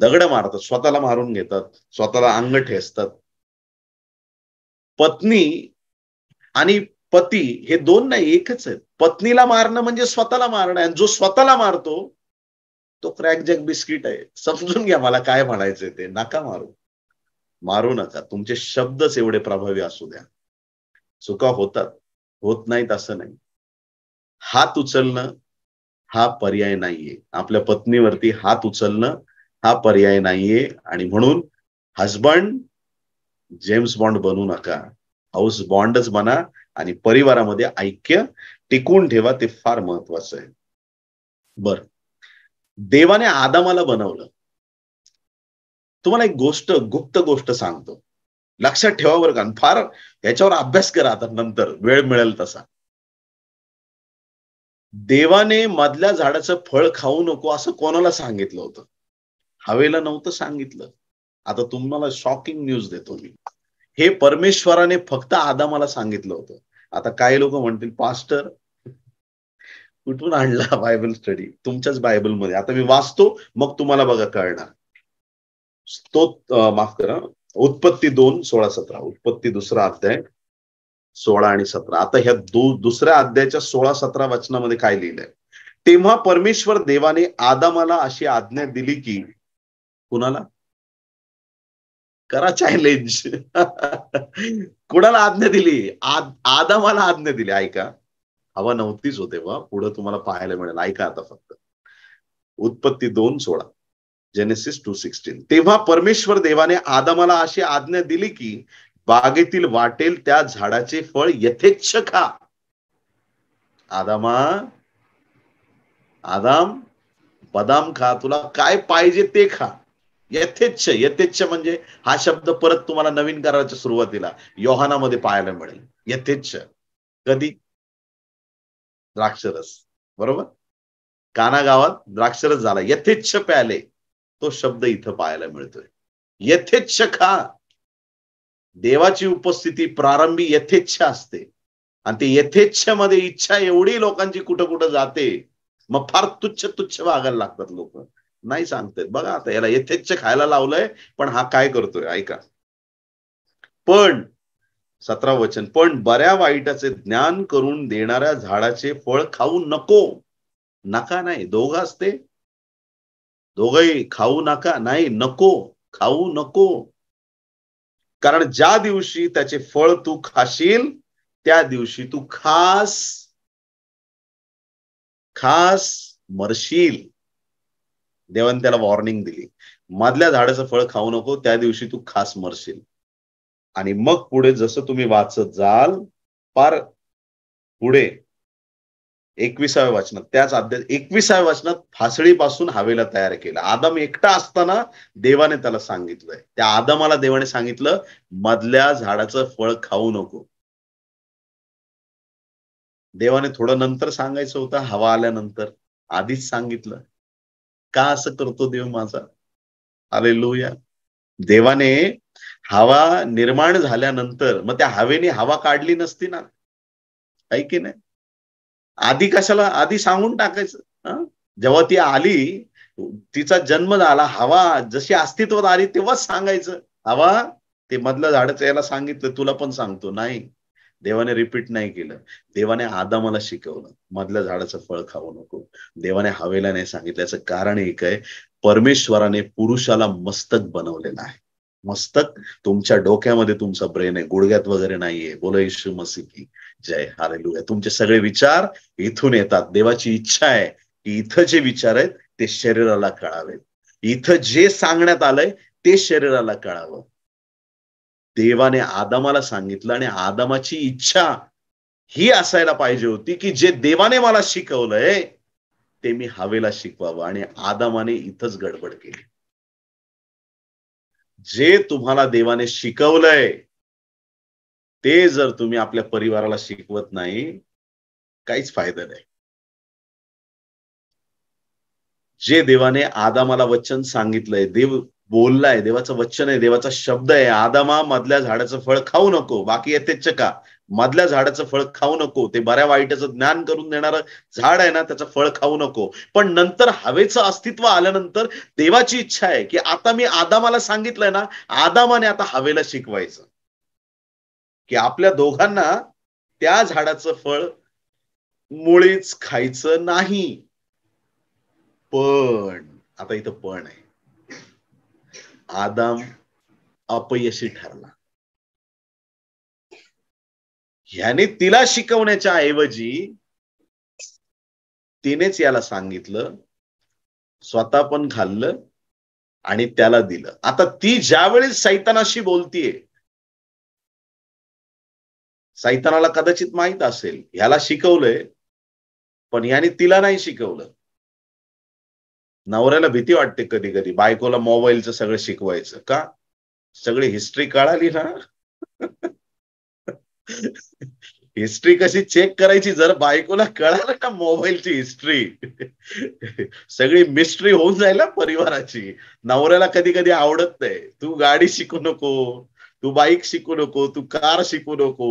दगड मारतात स्वतःला मारून घेतात स्वतःला अंग ठेसतात पत्नी आणि पती हे दोन नाही एकच आहेत पत्नीला मारणं म्हणजे स्वतःला मारणं आणि जो स्वतःला मारतो तो क्रॅक जॅक बिस्किट आहे समजून घ्या मला काय म्हणायचंय ते नाका मारू मारू नका तुमचे शब्दच एवढे प्रभावी असू द्या चुका होतात होत नाहीत असं नाही हात उचलणं हा पर्याय नाहीये आपल्या पत्नीवरती हात उचलणं हा पर्याय नाहीये आणि म्हणून हजबंड जेम्स बॉन्ड बनू नका हाऊस बॉन्डच बना आणि परिवारामध्ये ऐक्य टिकून ठेवा ते फार महत्वाचं आहे बर देवाने आदामाला बनवलं तुम्हाला एक गोष्ट गुप्त गोष्ट सांगतो लक्षात ठेवा बरं का फार याच्यावर अभ्यास करा आता नंतर वेळ मिळेल तसा देवाने मधल्या झाडाचं फळ खाऊ नको असं कोणाला सांगितलं होतं हवेला नव्हतं सांगितलं आता तुम्हाला शॉकिंग न्यूज देतो मी हे परमेश्वराने फक्त आदामाला सांगितलं होतं आता काही लोक म्हणतील पास्टर कुठून आणला बायबल स्टडी तुमच्याच बायबलमध्ये आता मी वाचतो मग तुम्हाला बघा कळणार स्तोत माफ करा उत्पत्ती दोन सोळा सतरा उत्पत्ती दुसरा अध्याय सोळा आणि सतरा आता ह्या दुसऱ्या अध्यायाच्या सोळा सतरा वचनामध्ये काय लिहिलंय तेव्हा परमेश्वर देवाने आदामाला अशी आज्ञा दिली की कुणाला करा चॅलेंज कुणाला आज्ञा दिली आद आदामाला आज्ञा दिली ऐका हवा नव्हतीच होते बा पुढं तुम्हाला पाहायला मिळेल ऐका आता फक्त उत्पत्ती दोन सोळा जेनेसिस टू सिक्सटीन तेव्हा परमेश्वर देवाने आदमाला अशी आज्ञा दिली की बागेतील वाटेल त्या झाडाचे फळ यथेच्छ खा आदामा आदाम बदाम खा तुला काय पाहिजे ते खा यथेच्छ यथेच्छ म्हणजे हा शब्द परत तुम्हाला नवीन करायच्या सुरुवातीला योहानामध्ये पाहायला मिळेल यथेच्छ कधी द्राक्षरस बरोबर काना गावात द्राक्षरस झाला यथेच्छ प्याले तो शब्द इथं पाहायला मिळतोय यथेच्छ खा देवाची उपस्थिती प्रारंभी यथेच्छ असते आणि ते यथेच्छ मध्ये इच्छा एवढी लोकांची कुठं कुठं जाते मग फार तुच्छ तुच्छ वागायला लागतात लोक नाही सांगतात बघा आता याला यथेच्छ खायला लावलंय पण हा काय करतोय ऐका पण सतरा वचन पण बऱ्या वाईटाचे ज्ञान करून देणाऱ्या झाडाचे फळ खाऊ नको नका नाही दोघ असते दोघही खाऊ नका नाही नको खाऊ नको कारण ज्या दिवशी त्याचे फळ तू खाशील त्या दिवशी तू खास खास मरशील देवान त्याला वॉर्निंग दिली मधल्या झाडाचं फळ खाऊ नको त्या दिवशी तू खास मरशील आणि मग पुढे जसं तुम्ही वाचत जाल पार पुढे एकविसाव्या वाचनात त्याच अध्याय एकविसाव्या वाचनात फासळीपासून हवेला तयार केला आदम एकटा असताना देवाने त्याला सांगितलंय त्या आदमाला देवाने सांगितलं मधल्या झाडाचं फळ खाऊ नको देवाने थोडं नंतर सांगायचं होतं हवा आल्यानंतर आधीच सांगितलं का असं करतो देव माझा अरे लोया देवाने हवा निर्माण झाल्यानंतर मग त्या हवेने हवा काढली नसती ना ऐकी नाही आधी कशाला आधी सांगून टाकायचं जेव्हा ती आली तिचा जन्म झाला हवा जशी अस्तित्वात आली तेव्हाच सांगायचं हवा ते मधलं झाडाचं याला सांगितलं तुला पण सांगतो नाही देवाने रिपीट नाही केलं देवाने आदामाला शिकवलं मधल्या झाडाचं फळ खाऊ नको देवाने हवेला नाही सांगितल्याचं कारण एक आहे परमेश्वराने पुरुषाला मस्तक बनवलेलं आहे मस्तक तुमच्या डोक्यामध्ये तुमचा ब्रेन आहे गुडघ्यात वगैरे नाहीये बोल येशू मसी की जय हालेलुया तुमचे सगळे विचार इथून येतात देवाची इच्छा आहे की इथं जे विचार आहेत ते शरीराला कळावेत इथं जे सांगण्यात आलंय ते शरीराला कळावं देवाने आदामाला सांगितलं आणि आदामाची इच्छा ही असायला पाहिजे होती की जे देवाने मला शिकवलंय ते मी हवेला शिकवावं आणि आदामाने इथंच गडबड केली जे तुम्हाला देवाने शिकवलंय ते जर तुम्ही आपल्या परिवाराला शिकवत नाही काहीच फायदा नाही जे देवाने आदामाला वचन सांगितलंय देव बोललाय देवाचं वचन आहे देवाचा शब्द आहे आदामा मधल्या झाडाचं फळ खाऊ नको बाकी येतेच का मधल्या झाडाचं फळ खाऊ नको ते बऱ्या वाईटाचं ज्ञान करून देणारं झाड आहे ना त्याचं फळ खाऊ नको पण नंतर हवेचं अस्तित्व आल्यानंतर देवाची इच्छा आहे की आता मी आदामाला सांगितलंय ना आदामाने आता हवेला शिकवायचं की आपल्या दोघांना त्या झाडाचं फळ मुळीच खायचं नाही पण आता इथं पण आहे आदाम अपयशी ठरला ह्याने तिला शिकवण्याच्या ऐवजी तिनेच याला सांगितलं स्वतः पण खाल्लं आणि त्याला दिलं आता ती ज्यावेळी सैतानाशी बोलतीये सैतानाला कदाचित माहित असेल ह्याला शिकवलंय पण याने तिला नाही शिकवलं नवऱ्याला भीती वाटते कधी कधी बायकोला मोबाईलचं सगळं शिकवायचं का सगळी हिस्ट्री कळाली ना हिस्ट्री कशी चेक करायची जर बायकोला कळालं का मोबाईलची हिस्ट्री सगळी मिस्ट्री होऊन जाईल ना परिवाराची नवऱ्याला कधी कधी आवडत नाही तू गाडी शिकू नको तू बाईक शिकू नको तू कार शिकू नको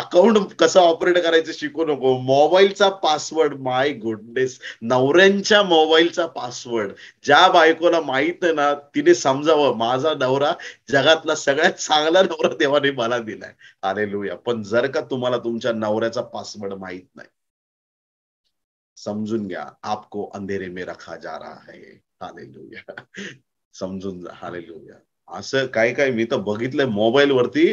अकाउंट कसं ऑपरेट करायचं शिकू नको मोबाईलचा पासवर्ड माय गुडनेस नवऱ्यांच्या मोबाईलचा पासवर्ड ज्या बायकोला माहित आहे ना तिने समजावं माझा नवरा जगातला सगळ्यात चांगला नवरा देवाने मला दिलाय आले लुया पण जर का तुम्हाला तुमच्या नवऱ्याचा पासवर्ड माहित नाही समजून घ्या आपको अंधेरे में रखा जा रहा है हालेलुया समजून जा हालेलुया असं काय काय मी तर बघितलंय मोबाईल वरती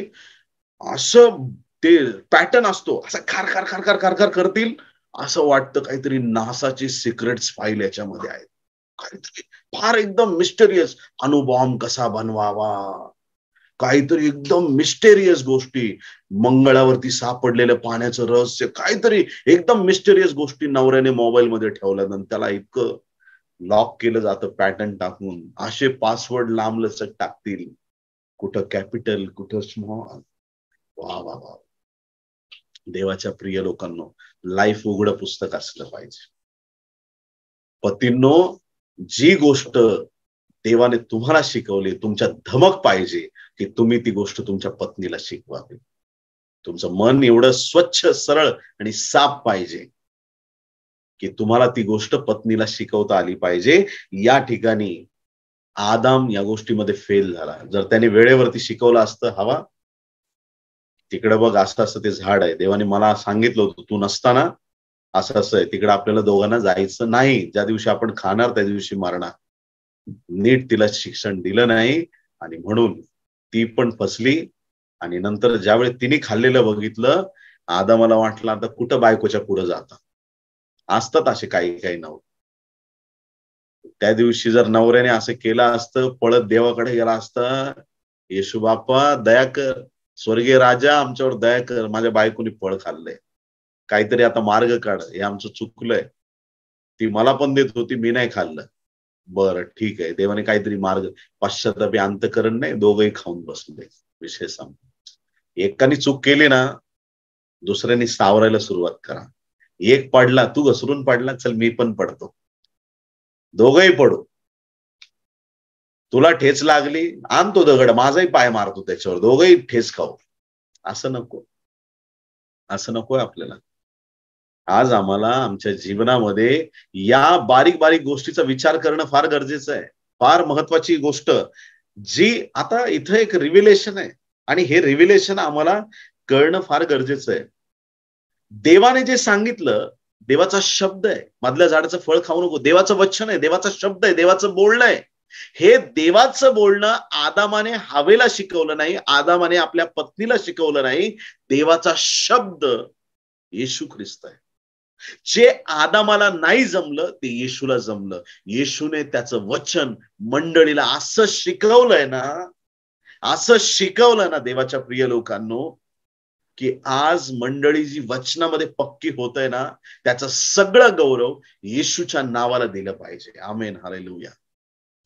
असं ते पॅटर्न असतो असं खार खार खार खार खार खार करतील असं वाटतं काहीतरी नासाची सिक्रेट फाईल याच्यामध्ये आहेत काहीतरी फार एकदम मिस्टेरियस अणुबॉम्ब कसा बनवावा काहीतरी एकदम मिस्टेरियस गोष्टी मंगळावरती सापडलेलं पाण्याचं रहस्य काहीतरी एकदम मिस्टेरियस गोष्टी नवऱ्याने मोबाईलमध्ये ठेवल्या आणि त्याला इतकं लॉक केलं जातं पॅटर्न टाकून असे पासवर्ड लांबलचक टाकतील कुठं कॅपिटल कुठं स्मॉल वा वा वा देवाच्या प्रिय लोकांनो लाईफ उघड पुस्तक असलं पाहिजे पतींनो जी गोष्ट देवाने तुम्हाला शिकवली तुमच्या धमक पाहिजे की तुम्ही ती गोष्ट तुमच्या पत्नीला शिकवावी तुमचं मन एवढं स्वच्छ सरळ आणि साफ पाहिजे की तुम्हाला ती गोष्ट पत्नीला शिकवता आली पाहिजे या ठिकाणी आदाम या गोष्टीमध्ये फेल झाला जर त्याने वेळेवरती शिकवलं असतं हवा तिकडे बघ असं असं ते झाड आहे देवाने मला सांगितलं होतं तू नसताना असं असं आहे तिकडे आपल्याला दोघांना जायचं नाही ज्या दिवशी आपण खाणार त्या दिवशी मारणार नीट तिला शिक्षण दिलं नाही आणि म्हणून ती पण फसली आणि नंतर ज्यावेळी तिने खाल्लेलं बघितलं आदा मला वाटलं आता कुठं बायकोच्या पुढं जाता असतात असे काही काही नव त्या दिवशी जर नवऱ्याने असं केलं असतं पळत देवाकडे गेला असत येशू बाप्पा दया कर स्वर्गीय राजा आमच्यावर दया कर माझ्या बायकोनी पळ खाल्लंय काहीतरी आता मार्ग काढ हे आमचं चुकलंय ती मला पण देत होती मी नाही खाल्लं बरं ठीक आहे देवाने काहीतरी मार्ग पाश्चातापी अंतकरण नाही दोघही खाऊन बसले विषय सांग एकाने चूक केली ना दुसऱ्याने सावरायला सुरुवात करा एक पडला तू घसरून पडला चल मी पण पडतो दोघही पडू तुला ठेच लागली आण तो दगड माझाही पाय मारतो त्याच्यावर दोघही ठेच खाऊ असं नको असं नकोय आपल्याला आज आम्हाला आमच्या जीवनामध्ये या बारीक बारीक गोष्टीचा विचार करणं फार गरजेचं आहे फार महत्वाची गोष्ट जी आता इथं एक रिव्हिलेशन आहे आणि हे रिव्हिलेशन आम्हाला कळणं फार गरजेचं आहे देवाने जे सांगितलं देवाचा शब्द आहे मधल्या झाडाचं फळ खाऊ नको देवाचं वचन आहे देवाचा शब्द आहे देवाचं बोलणं आहे हे देवाचं बोलणं आदामाने हवेला शिकवलं नाही आदामाने आपल्या पत्नीला शिकवलं नाही देवाचा शब्द येशू ख्रिस्त आहे जे आदामाला नाही जमलं ते येशूला जमलं येशूने त्याचं वचन मंडळीला असं शिकवलंय ना असं शिकवलं ना देवाच्या प्रिय लोकांनो की आज मंडळी जी वचनामध्ये पक्की होत आहे ना त्याचा सगळा गौरव येशूच्या नावाला दिलं पाहिजे आमेन लिहूया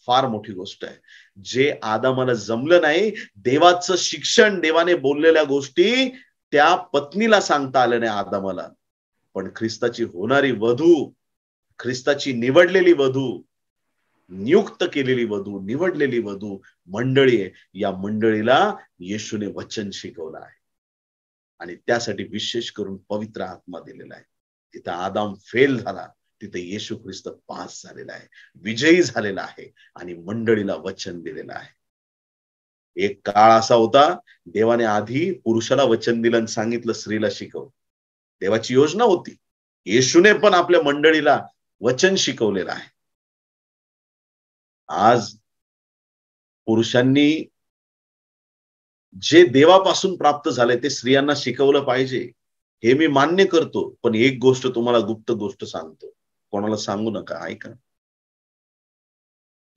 फार मोठी गोष्ट आहे जे आदामाला जमलं नाही देवाचं शिक्षण देवाने बोललेल्या गोष्टी त्या पत्नीला सांगता आलं नाही आदामाला पण ख्रिस्ताची होणारी वधू ख्रिस्ताची निवडलेली वधू नियुक्त केलेली वधू निवडलेली वधू मंडळी आहे या मंडळीला येशूने वचन शिकवलं आहे आणि त्यासाठी विशेष करून पवित्र आत्मा दिलेला आहे तिथं आदाम फेल झाला तिथे येशू ख्रिस्त पास झालेला आहे विजयी झालेला आहे आणि मंडळीला वचन दिलेलं आहे एक काळ असा होता देवाने आधी पुरुषाला वचन दिलं आणि सांगितलं स्त्रीला शिकव देवाची योजना होती येशूने पण आपल्या मंडळीला वचन शिकवलेलं आहे आज पुरुषांनी जे देवापासून प्राप्त झालंय ते स्त्रियांना शिकवलं पाहिजे हे मी मान्य करतो पण एक गोष्ट तुम्हाला गुप्त गोष्ट सांगतो कोणाला सांगू नका ऐका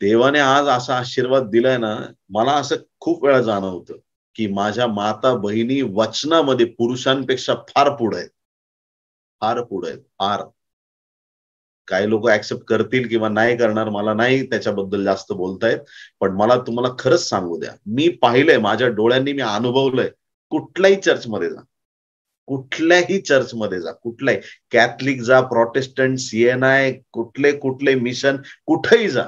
देवाने आज असा आशीर्वाद दिलाय ना मला असं खूप वेळा जाणवतं की माझ्या माता बहिणी वचनामध्ये पुरुषांपेक्षा फार पुढे आहेत फार पुढे आहेत फार काही लोक ऍक्सेप्ट करतील किंवा नाही करणार मला नाही त्याच्याबद्दल जास्त बोलतायत पण मला तुम्हाला खरंच सांगू द्या मी पाहिलंय माझ्या डोळ्यांनी मी अनुभवलंय कुठल्याही चर्चमध्ये जा कुठल्याही चर्चमध्ये जा कुठल्याही कॅथलिक जा प्रोटेस्टंट सीएनआय कुठले कुठले मिशन कुठेही जा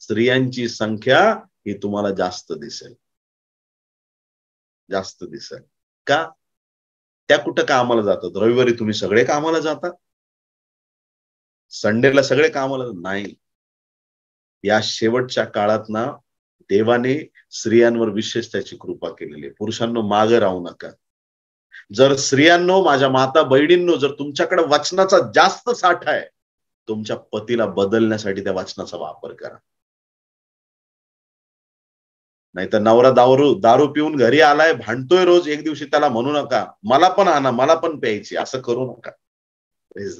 स्त्रियांची संख्या ही तुम्हाला जास्त दिसेल जास्त दिसेल का त्या कुठं कामाला जातात रविवारी तुम्ही सगळे कामाला जातात संडेला सगळे काम नाही या शेवटच्या काळात ना देवाने स्त्रियांवर विशेष त्याची कृपा केलेली आहे पुरुषांनो मागे राहू नका जर स्त्रियांनो माझ्या माता बहिणींनो जर तुमच्याकडे वचनाचा जास्त साठा आहे तुमच्या पतीला बदलण्यासाठी त्या वचनाचा वापर करा नाहीतर नवरा दारू दारू पिऊन घरी आलाय भांडतोय रोज एक दिवशी त्याला म्हणू नका मला पण आणा मला पण प्यायची असं करू नका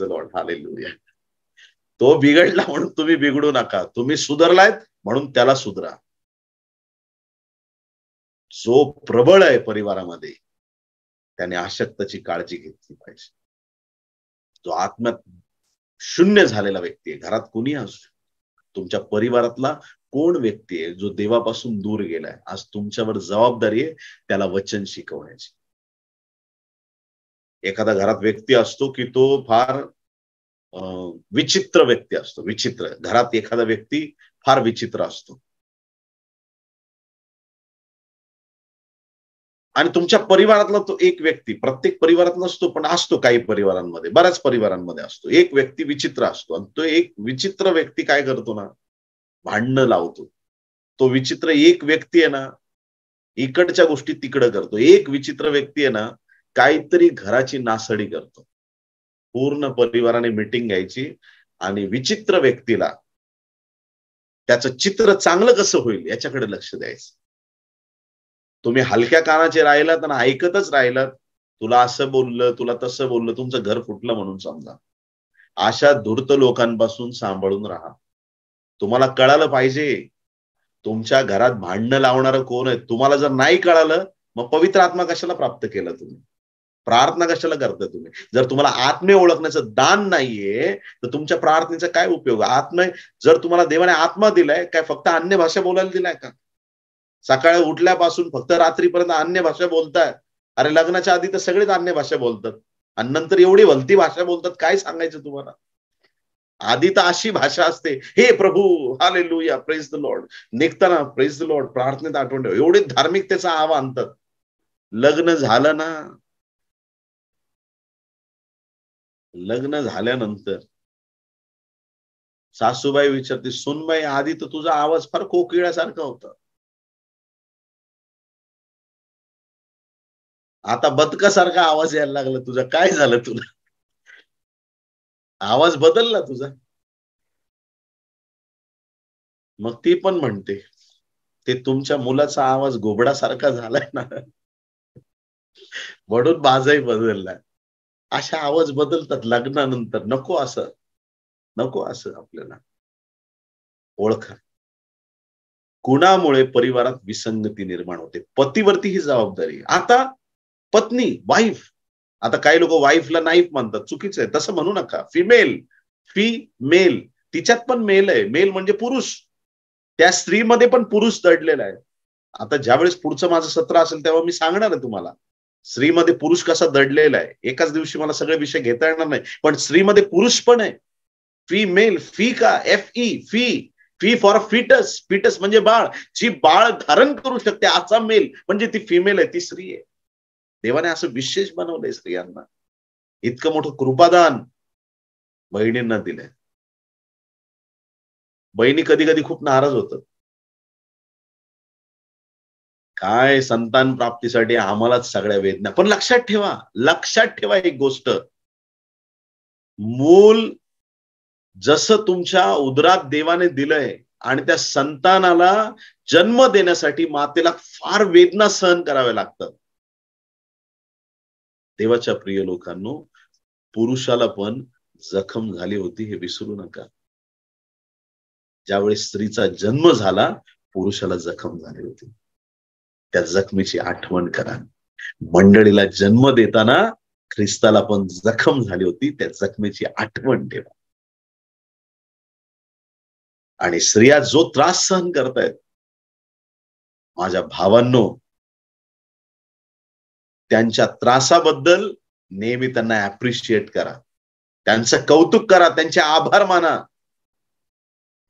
लॉर्ड हालेलुया तो बिघडला म्हणून तुम्ही बिघडू नका तुम्ही सुधारलायत म्हणून त्याला सुधरा जो प्रबळ आहे परिवारामध्ये त्याने आशक्तची काळजी घेतली पाहिजे जो आत्म्यात शून्य झालेला व्यक्ती आहे घरात कोणी असू तुमच्या परिवारातला कोण व्यक्ती आहे जो देवापासून दूर गेलाय आज तुमच्यावर जबाबदारी आहे त्याला वचन शिकवण्याची एखादा घरात व्यक्ती असतो की तो फार विचित्र व्यक्ती असतो विचित्र घरात एखादा व्यक्ती फार विचित्र असतो आणि तुमच्या परिवारातला तो एक व्यक्ती प्रत्येक परिवारात नसतो पण असतो काही परिवारांमध्ये बऱ्याच परिवारांमध्ये असतो एक व्यक्ती विचित्र असतो आणि तो एक विचित्र व्यक्ती काय करतो ना भांडणं लावतो तो विचित्र एक व्यक्ती आहे ना इकडच्या गोष्टी तिकडं करतो एक विचित्र व्यक्ती आहे ना काहीतरी घराची नासडी करतो पूर्ण परिवाराने मिटिंग घ्यायची आणि विचित्र व्यक्तीला त्याचं चित्र चांगलं कसं होईल याच्याकडे लक्ष द्यायचं तुम्ही हलक्या कानाचे राहिलात आणि ऐकतच राहिलात तुला असं बोललं तुला तसं बोललं तुमचं घर फुटलं म्हणून समजा अशा धूर्त लोकांपासून सांभाळून राहा तुम्हाला कळालं पाहिजे तुमच्या घरात भांडणं लावणारं कोण आहे तुम्हाला जर नाही कळालं मग पवित्र आत्मा कशाला प्राप्त केला तुम्ही प्रार्थना कशाला करताय तुम्ही जर तुम्हाला आत्मे ओळखण्याचं दान नाहीये तर तुमच्या प्रार्थनेचा काय उपयोग आत्म जर तुम्हाला देवाने आत्मा दिलाय काय फक्त अन्य भाषा बोलायला दिलाय का सकाळी उठल्यापासून फक्त रात्रीपर्यंत अन्य भाषा बोलताय अरे लग्नाच्या आधी तर सगळेच अन्य भाषा बोलतात आणि नंतर एवढी वलती भाषा बोलतात काय सांगायचं तुम्हाला आधी तर अशी भाषा असते हे प्रभू hallelujah praise the lord निघताना प्रेज द लॉर्ड प्रार्थनेत आठवण ठेव एवढे धार्मिकतेचा आवा आणतात लग्न झालं ना लग्न झाल्यानंतर सासूबाई विचारते सुनबाई आधी तर तुझा आवाज फार कोकिळ्यासारखा होता आता बदकासारखा आवाज यायला लागला तुझा काय झालं तुला आवाज बदलला तुझा मग ती पण म्हणते ते तुमच्या मुलाचा आवाज घोबडासारखा झालाय ना म्हणून माझाही बदललाय अशा आवाज बदलतात लग्नानंतर नको असं नको असं आपल्याला ओळखा कुणामुळे परिवारात विसंगती निर्माण होते पतीवरती ही जबाबदारी आता पत्नी वाईफ आता काही लोक वाईफला नाईफ मानतात चुकीचं आहे तसं म्हणू नका फिमेल फी मेल तिच्यात पण मेल आहे मेल म्हणजे पुरुष त्या स्त्रीमध्ये पण पुरुष दडलेला आहे आता ज्यावेळेस पुढचं माझं सत्र असेल तेव्हा मी सांगणार आहे तुम्हाला स्त्रीमध्ये पुरुष कसा दडलेला आहे एकाच दिवशी मला सगळे विषय घेता येणार नाही पण स्त्रीमध्ये पुरुष पण आहे फी मेल फी का F E fe fe for fetus fetus म्हणजे बाळ जी बाळ धारण करू शकते आचा मेल म्हणजे ती फिमेल आहे ती स्त्री आहे देवाने असं विशेष बनवलंय स्त्रियांना इतकं मोठं कृपादान बहिणींना दिलंय बहिणी कधी कधी खूप नाराज होतात काय संतान प्राप्तीसाठी आम्हालाच सगळ्या वेदना पण लक्षात ठेवा लक्षात ठेवा एक गोष्ट मूल जसं तुमच्या उदरात देवाने दिलंय आणि त्या संतानाला जन्म देण्यासाठी मातेला फार वेदना सहन कराव्या लागतात देवाच्या प्रिय लोकांनो पुरुषाला पण जखम झाली होती हे विसरू नका ज्यावेळी स्त्रीचा जन्म झाला पुरुषाला जखम झाली होती त्या जखमीची आठवण करा मंडळीला जन्म देताना ख्रिस्ताला पण जखम झाली होती त्या जखमेची आठवण ठेवा आणि स्त्रिया जो त्रास सहन करतायत माझ्या भावांनो त्यांच्या त्रासाबद्दल नेहमी त्यांना ऍप्रिशिएट करा त्यांचं कौतुक करा त्यांचे आभार माना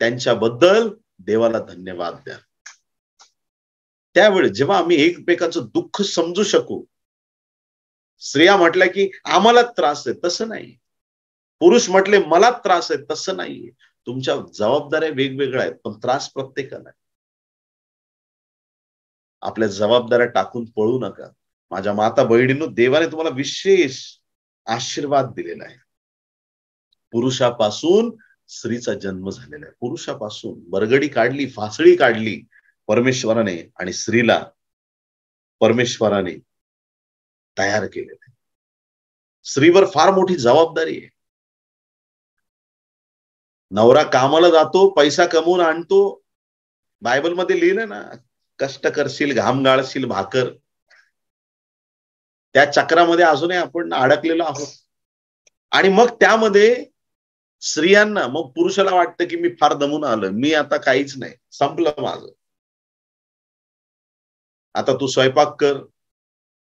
त्यांच्याबद्दल देवाला धन्यवाद द्या त्यावेळी जेव्हा आम्ही एकमेकांचं दुःख समजू शकू स्त्रिया म्हटल्या की आम्हाला त्रास आहे तसं नाही पुरुष म्हटले मला त्रास आहे तसं नाहीये तुमच्या जबाबदाऱ्या वेगवेगळ्या आहेत पण त्रास प्रत्येकाला आपल्या जबाबदाऱ्या टाकून पळू नका माझ्या माता बहिणीनं देवाने तुम्हाला विशेष आशीर्वाद दिलेला आहे पुरुषापासून स्त्रीचा जन्म झालेला आहे पुरुषापासून बरगडी काढली फासळी काढली परमेश्वराने आणि स्त्रीला परमेश्वराने तयार केलेलं स्त्रीवर फार मोठी जबाबदारी आहे नवरा कामाला जातो पैसा कमवून आणतो बायबलमध्ये लिहिलं ना कष्ट करशील घाम गाळशील भाकर त्या चक्रामध्ये अजूनही आपण अडकलेलो आहोत आणि मग त्यामध्ये स्त्रियांना मग पुरुषाला वाटतं की मी फार दमून आलं मी आता काहीच नाही संपलं माझं आता तू स्वयंपाक कर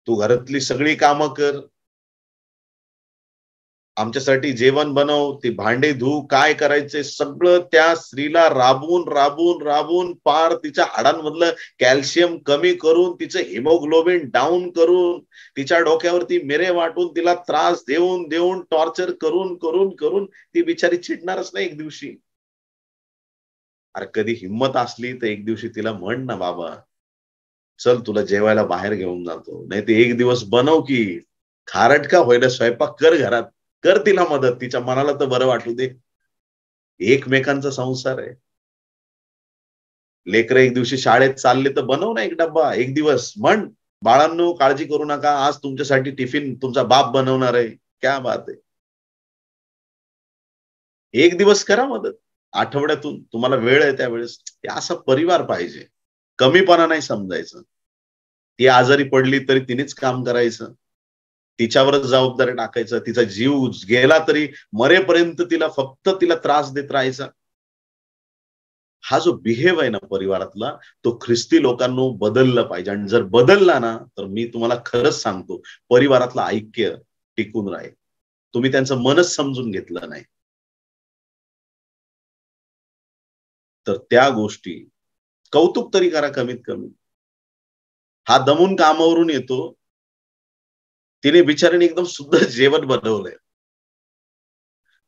तू घरातली सगळी कामं कर आमच्यासाठी जेवण बनव ती भांडे धू काय करायचे सगळं त्या स्त्रीला राबून राबून राबून पार तिच्या हाडांमधलं कॅल्शियम कमी करून तिचं हिमोग्लोबिन डाऊन करून तिच्या डोक्यावरती मेरे वाटून तिला त्रास देऊन देऊन टॉर्चर करून करून करून ती बिचारी चिडणारच नाही एक दिवशी अरे कधी हिंमत असली तर एक दिवशी तिला म्हण ना बाबा चल तुला जेवायला बाहेर घेऊन जातो नाही ते एक दिवस बनव की खारट का होईना स्वयंपाक कर घरात कर तिला मदत तिच्या मनाला तर बरं वाटू दे एकमेकांचा संसार आहे लेकर एक दिवशी शाळेत चालले तर बनव ना एक डब्बा एक दिवस म्हण बाळांनो काळजी करू नका आज तुमच्यासाठी टिफिन तुमचा बाप बनवणार आहे क्या बात आहे एक दिवस करा मदत आठवड्यातून तुम्हाला वेळ आहे त्यावेळेस असा परिवार पाहिजे कमीपणा नाही समजायचं ती आजारी पडली तरी तिनेच काम करायचं तिच्यावरच जबाबदारी टाकायचं तिचा जीव गेला तरी मरेपर्यंत तिला फक्त तिला त्रास देत राहायचा हा जो बिहेव आहे ना परिवारातला तो ख्रिस्ती लोकांना बदलला पाहिजे आणि जर बदलला ना तर मी तुम्हाला खरंच सांगतो परिवारातलं ऐक्य टिकून राहील तुम्ही त्यांचं मनच समजून घेतलं नाही तर त्या गोष्टी कौतुक तरी करा कमीत कमी हा दमून कामावरून येतो तिने बिचारीने एकदम सुद्धा जेवण बनवलंय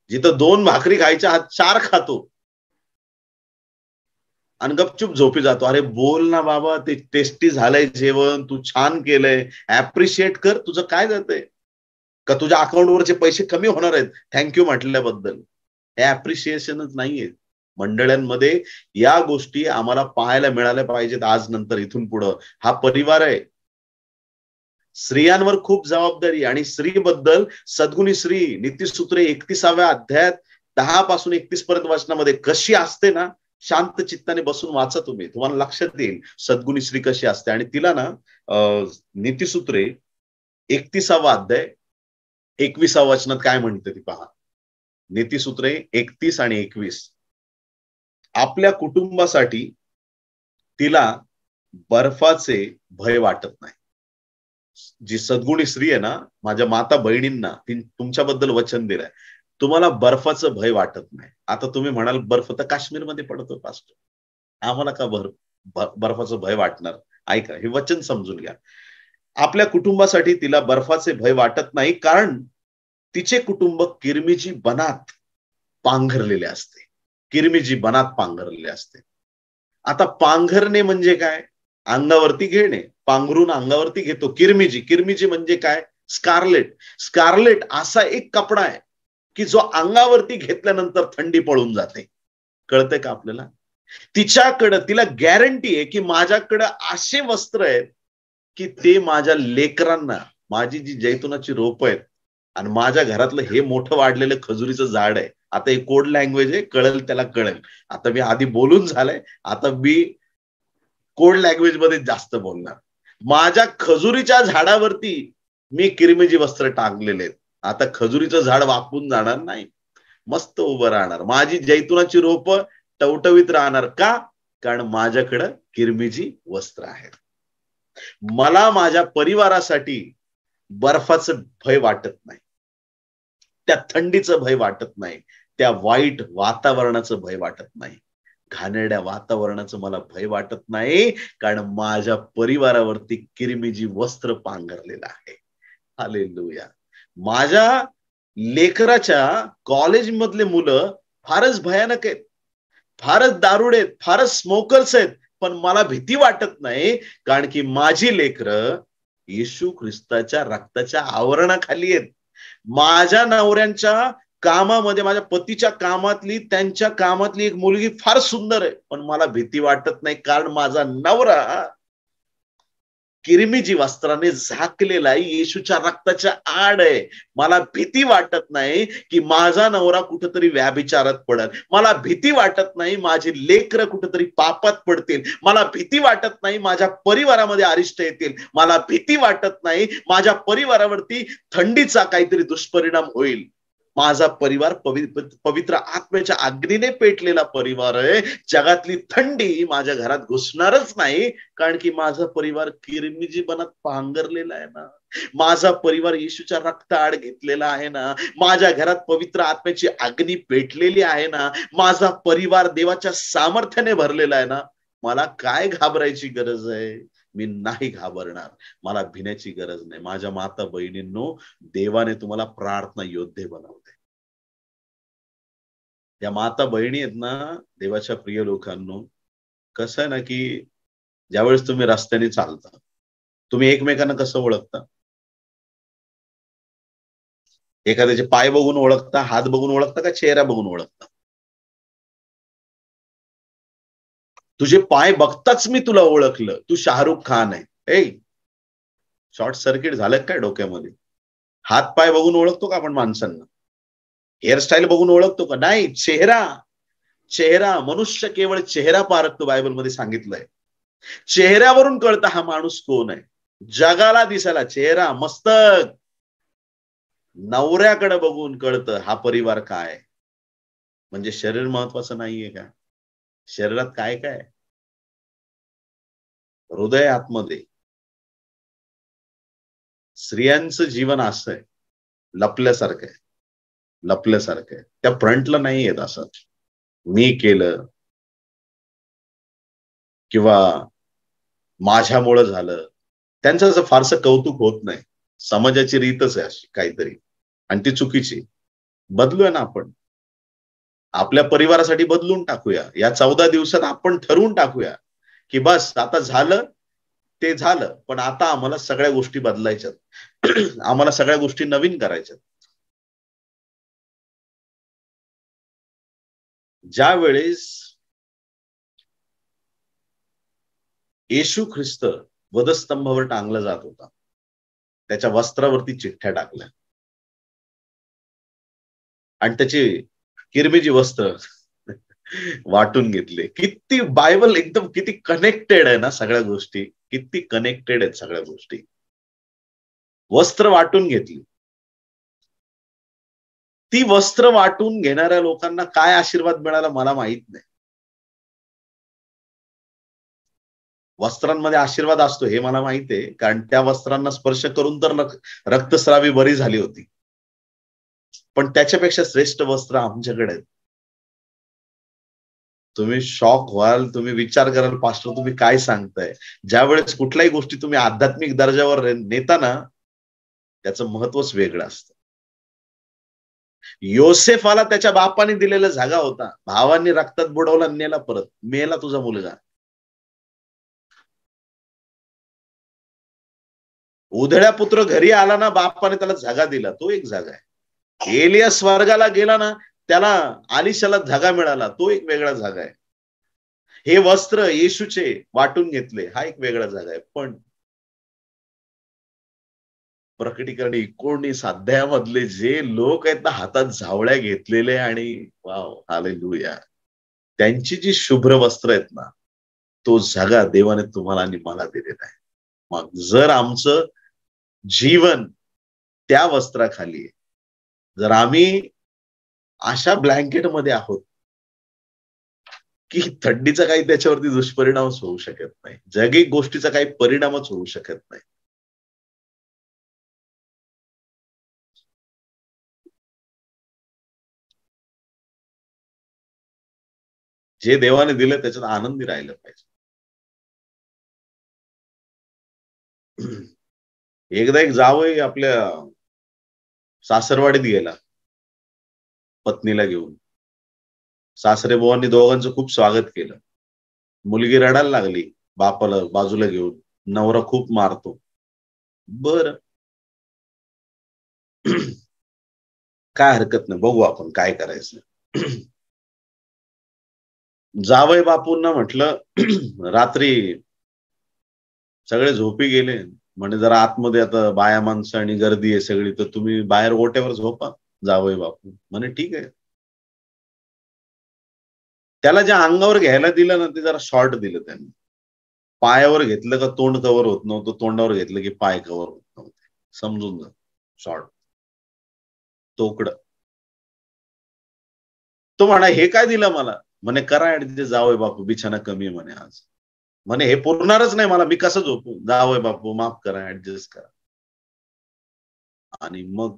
जिथं दोन भाकरी खायच्या हात चार खातो आणि गपचूप झोपी जातो अरे बोल ना बाबा ते टेस्टी झालंय जेवण तू छान केलंय ऍप्रिशिएट कर तुझं काय जाते का तुझ्या अकाउंटवरचे पैसे कमी होणार आहेत थँक्यू म्हटल्याबद्दल हे ऍप्रिशिएशनच नाहीये मंडळांमध्ये या गोष्टी आम्हाला पाहायला मिळाल्या पाहिजेत आज नंतर इथून पुढं हा परिवार आहे स्त्रियांवर खूप जबाबदारी आणि स्त्रीबद्दल सद्गुणी स्त्री नीतीसूत्रे एकतीसाव्या अध्यायात दहा पासून एकतीस पर्यंत वाचनामध्ये कशी असते ना शांत चित्ताने बसून वाचा तुम्ही तुम्हाला लक्षात येईल सद्गुणी स्त्री कशी असते आणि तिला ना नीतीसूत्रे एकतीसावा अध्याय एकविसावा वचनात काय म्हणते ती पहा नीतीसूत्रे एकतीस आणि एकवीस आपल्या कुटुंबासाठी तिला बर्फाचे भय वाटत नाही जी सद्गुणी स्त्री आहे ना माझ्या माता बहिणींना तुमच्याबद्दल वचन दिलंय तुम्हाला बर्फाचं भय वाटत नाही आता तुम्ही म्हणाल बर्फ तर काश्मीरमध्ये पडतो पास्ट आम्हाला का भर बर्फाचं भय वाटणार ऐका हे वचन समजून घ्या आपल्या कुटुंबासाठी तिला बर्फाचे भय वाटत नाही कारण तिचे कुटुंब किरमिजी बनात पांघरलेले असते किरमिजी बनात पांघरले असते आता पांघरणे म्हणजे काय अंगावरती घेणे पांघरून अंगावरती घेतो किरमिजी किरमिजी म्हणजे काय स्कारलेट स्कारलेट असा एक कपडा आहे की जो अंगावरती घेतल्यानंतर थंडी पळून जाते कळतंय का आपल्याला तिच्याकडं तिला गॅरंटी आहे की माझ्याकडं असे वस्त्र आहेत की ते माझ्या लेकरांना माझी जी जैतुनाची रोप आहेत आणि माझ्या घरातलं हे मोठं वाढलेलं खजुरीचं झाड आहे आता हे कोड लँग्वेज आहे कळल त्याला कळेल आता मी आधी बोलून झालंय आता मी कोड लँग्वेज मध्ये जास्त बोलणार माझ्या खजुरीच्या झाडावरती मी किरमिजी वस्त्र टांगलेले आता खजुरीचं झाड वाकून जाणार नाही मस्त उभं राहणार माझी जैतुनाची रोप टवटवीत राहणार का कारण माझ्याकडं किरमिजी वस्त्र आहेत मला माझ्या परिवारासाठी बर्फाचं भय वाटत नाही त्या थंडीचं भय वाटत नाही त्या वाईट वातावरणाचं भय वाटत नाही घाणेरड्या वातावरणाचं मला भय वाटत नाही कारण माझ्या परिवारावरती किरमिजी वस्त्र पांघरलेलं आहे हालेलुया माझ्या लेकराच्या कॉलेजमधले मुलं फारच भयानक आहेत फारच दारुड आहेत फारच स्मोकर्स आहेत पण मला भीती वाटत नाही कारण की माझी लेकर येशू ख्रिस्ताच्या रक्ताच्या आवरणाखाली आहेत माझ्या नवऱ्यांच्या कामामध्ये माझ्या पतीच्या कामातली त्यांच्या कामातली एक मुलगी फार सुंदर आहे पण मला भीती वाटत नाही कारण माझा नवरा किरमिजी वस्त्राने झाकलेला येशूच्या रक्ताच्या आड आहे मला भीती वाटत नाही की माझा नवरा कुठंतरी व्याभिचारात पडल मला भीती वाटत नाही माझी लेकर कुठंतरी पापात पडतील मला भीती वाटत नाही माझ्या परिवारामध्ये अरिष्ट येतील मला भीती वाटत नाही माझ्या परिवारावरती थंडीचा काहीतरी दुष्परिणाम होईल माझा परिवार पवित्र आत्म्याच्या अग्नीने पेटलेला परिवार आहे जगातली थंडी माझ्या घरात घुसणारच नाही कारण की माझा परिवार किरमिजी बनत पांगरलेला आहे ना माझा परिवार येशूच्या रक्त आड घेतलेला आहे ना माझ्या घरात पवित्र आत्म्याची अग्नी पेटलेली आहे ना माझा परिवार देवाच्या सामर्थ्याने भरलेला आहे ना मला काय घाबरायची गरज आहे मी नाही घाबरणार मला भिण्याची गरज नाही माझ्या माता बहिणींनो देवाने तुम्हाला प्रार्थना योद्धे बनवते त्या माता बहिणी आहेत ना देवाच्या प्रिय लोकांनो कसं आहे ना की ज्यावेळेस तुम्ही रस्त्याने चालता तुम्ही एकमेकांना कसं ओळखता एखाद्याचे पाय बघून ओळखता हात बघून ओळखता का चेहरा बघून ओळखता तुझे पाय बघताच मी तुला ओळखलं तू शाहरुख खान आहे ए शॉर्ट सर्किट झालं काय डोक्यामध्ये हात पाय बघून ओळखतो का आपण माणसांना हेअरस्टाईल बघून ओळखतो का नाही चेहरा चेहरा मनुष्य केवळ चेहरा पारखतो बायबलमध्ये सांगितलंय चेहऱ्यावरून कळता हा माणूस कोण आहे जगाला दिसायला चेहरा मस्तक नवऱ्याकडे बघून कळतं हा परिवार काय म्हणजे शरीर महत्वाचं नाहीये का शरीरात काय काय हृदय आतमध्ये स्त्रियांचं जीवन असं आहे लपल्यासारखं आहे लपल्यासारखं आहे त्या फ्रंटला नाही येत असं मी केलं किंवा माझ्यामुळं झालं त्यांचं असं फारसं कौतुक होत नाही समाजाची रीतच आहे अशी काहीतरी आणि ती चुकीची बदलूया ना आपण आपल्या परिवारासाठी बदलून टाकूया या चौदा दिवसात आपण ठरवून टाकूया की बस आता झालं ते झालं पण आता आम्हाला सगळ्या गोष्टी बदलायच्यात आम्हाला सगळ्या गोष्टी नवीन करायच्या ज्या वेळेस येशू ख्रिस्त वधस्तंभावर टांगला जात होता त्याच्या वस्त्रावरती चिठ्ठ्या टाकल्या आणि त्याची किरमिजी वस्त्र वाटून घेतले किती बायबल एकदम किती कनेक्टेड आहे ना सगळ्या गोष्टी किती कनेक्टेड आहेत सगळ्या गोष्टी वस्त्र वाटून घेतली ती वस्त्र वाटून घेणाऱ्या लोकांना काय आशीर्वाद मिळाला मला माहित नाही वस्त्रांमध्ये आशीर्वाद असतो हे मला माहित आहे कारण त्या वस्त्रांना स्पर्श करून तर रक्तस्रावी बरी झाली होती पण त्याच्यापेक्षा श्रेष्ठ वस्त्र आमच्याकडे तुम्ही शॉक व्हाल तुम्ही विचार कराल पास्टर तुम्ही काय सांगताय ज्या वेळेस कुठल्याही गोष्टी तुम्ही आध्यात्मिक दर्जावर नेताना त्याचं महत्वच वेगळं असतं योसेफाला त्याच्या बापाने दिलेला जागा होता भावांनी रक्तात बुडवला नेला परत मेला तुझा मुलगा उधळ्या पुत्र घरी आला ना बापाने त्याला जागा दिला तो एक जागा आहे एलिया स्वर्गाला गेला ना त्याला आलिशाला जागा मिळाला तो एक वेगळा जागा आहे हे वस्त्र येशूचे वाटून घेतले हा एक वेगळा जागा आहे पण प्रकटीकरण एकोणीस अध्यायामधले जे लोक आहेत ना हातात झावळ्या घेतलेले आणि वाव आले लुया त्यांची जी शुभ्र वस्त्र आहेत ना तो जागा देवाने तुम्हाला आणि मला दिलेला आहे मग जर आमचं जीवन त्या वस्त्राखाली आहे जर आम्ही अशा ब्लँकेट मध्ये आहोत की थंडीचा काही त्याच्यावरती दुष्परिणामच होऊ शकत नाही जगिक गोष्टीचा काही परिणामच होऊ शकत नाही जे देवाने दिलं त्याच्यात आनंदी राहिलं पाहिजे एकदा एक जावं आपल्या सासरवाडीत गेला पत्नीला घेऊन सासरे बुवांनी दोघांचं खूप स्वागत केलं मुलगी रडायला लागली बापाला बाजूला घेऊन नवरा खूप मारतो बर काय हरकत नाही बघू आपण काय करायचं जावय बापूंना म्हटलं रात्री सगळे झोपी गेले म्हणे जरा आतमध्ये आता बाया माणसं आणि गर्दी आहे सगळी तर तुम्ही बाहेर ओट्यावर झोपा जावय बापू म्हणे ठीक आहे त्याला ज्या अंगावर घ्यायला दिलं ना ते जरा शॉर्ट दिलं त्यांनी पायावर घेतलं का तोंड कव्हर होत नव्हतं तोंडावर घेतलं की पाय कव्हर होत नव्हते समजून जा शॉर्ट तोकड तो म्हणा हे काय दिलं मला म्हणे करा तिथे जावय बापू बिछाना कमी म्हणे आज म्हणे हे पुरणारच नाही मला मी कसं झोपू जावय बापू माफ करा ऍडजस्ट करा आणि मग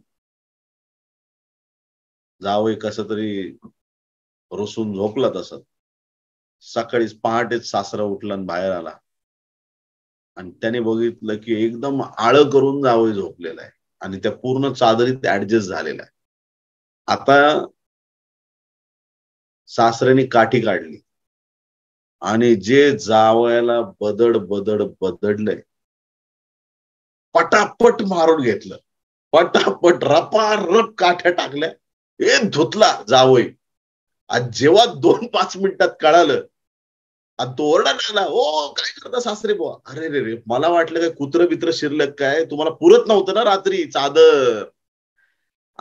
जावय कस तरी रुसून झोपला तस सकाळीच पहाटेच सासरा उठला आणि बाहेर आला आणि त्याने बघितलं की एकदम आळ करून जावय झोपलेला आहे आणि त्या पूर्ण चादरीत ऍडजस्ट झालेला आहे आता सासऱ्याने काठी काढली आणि जे जावयाला बदड बदड बदडलंय पटापट मारून घेतलं पटापट रप काठ्या टाकल्या हे धुतला जावई आज जेव्हा दोन पाच मिनिटात कळालं आणि तो ओरडा लागला ओ काय करता सासरे बुवा अरे रे रे मला वाटलं काय कुत्र बित्र शिरलं काय तुम्हाला पुरत नव्हतं ना रात्री चादर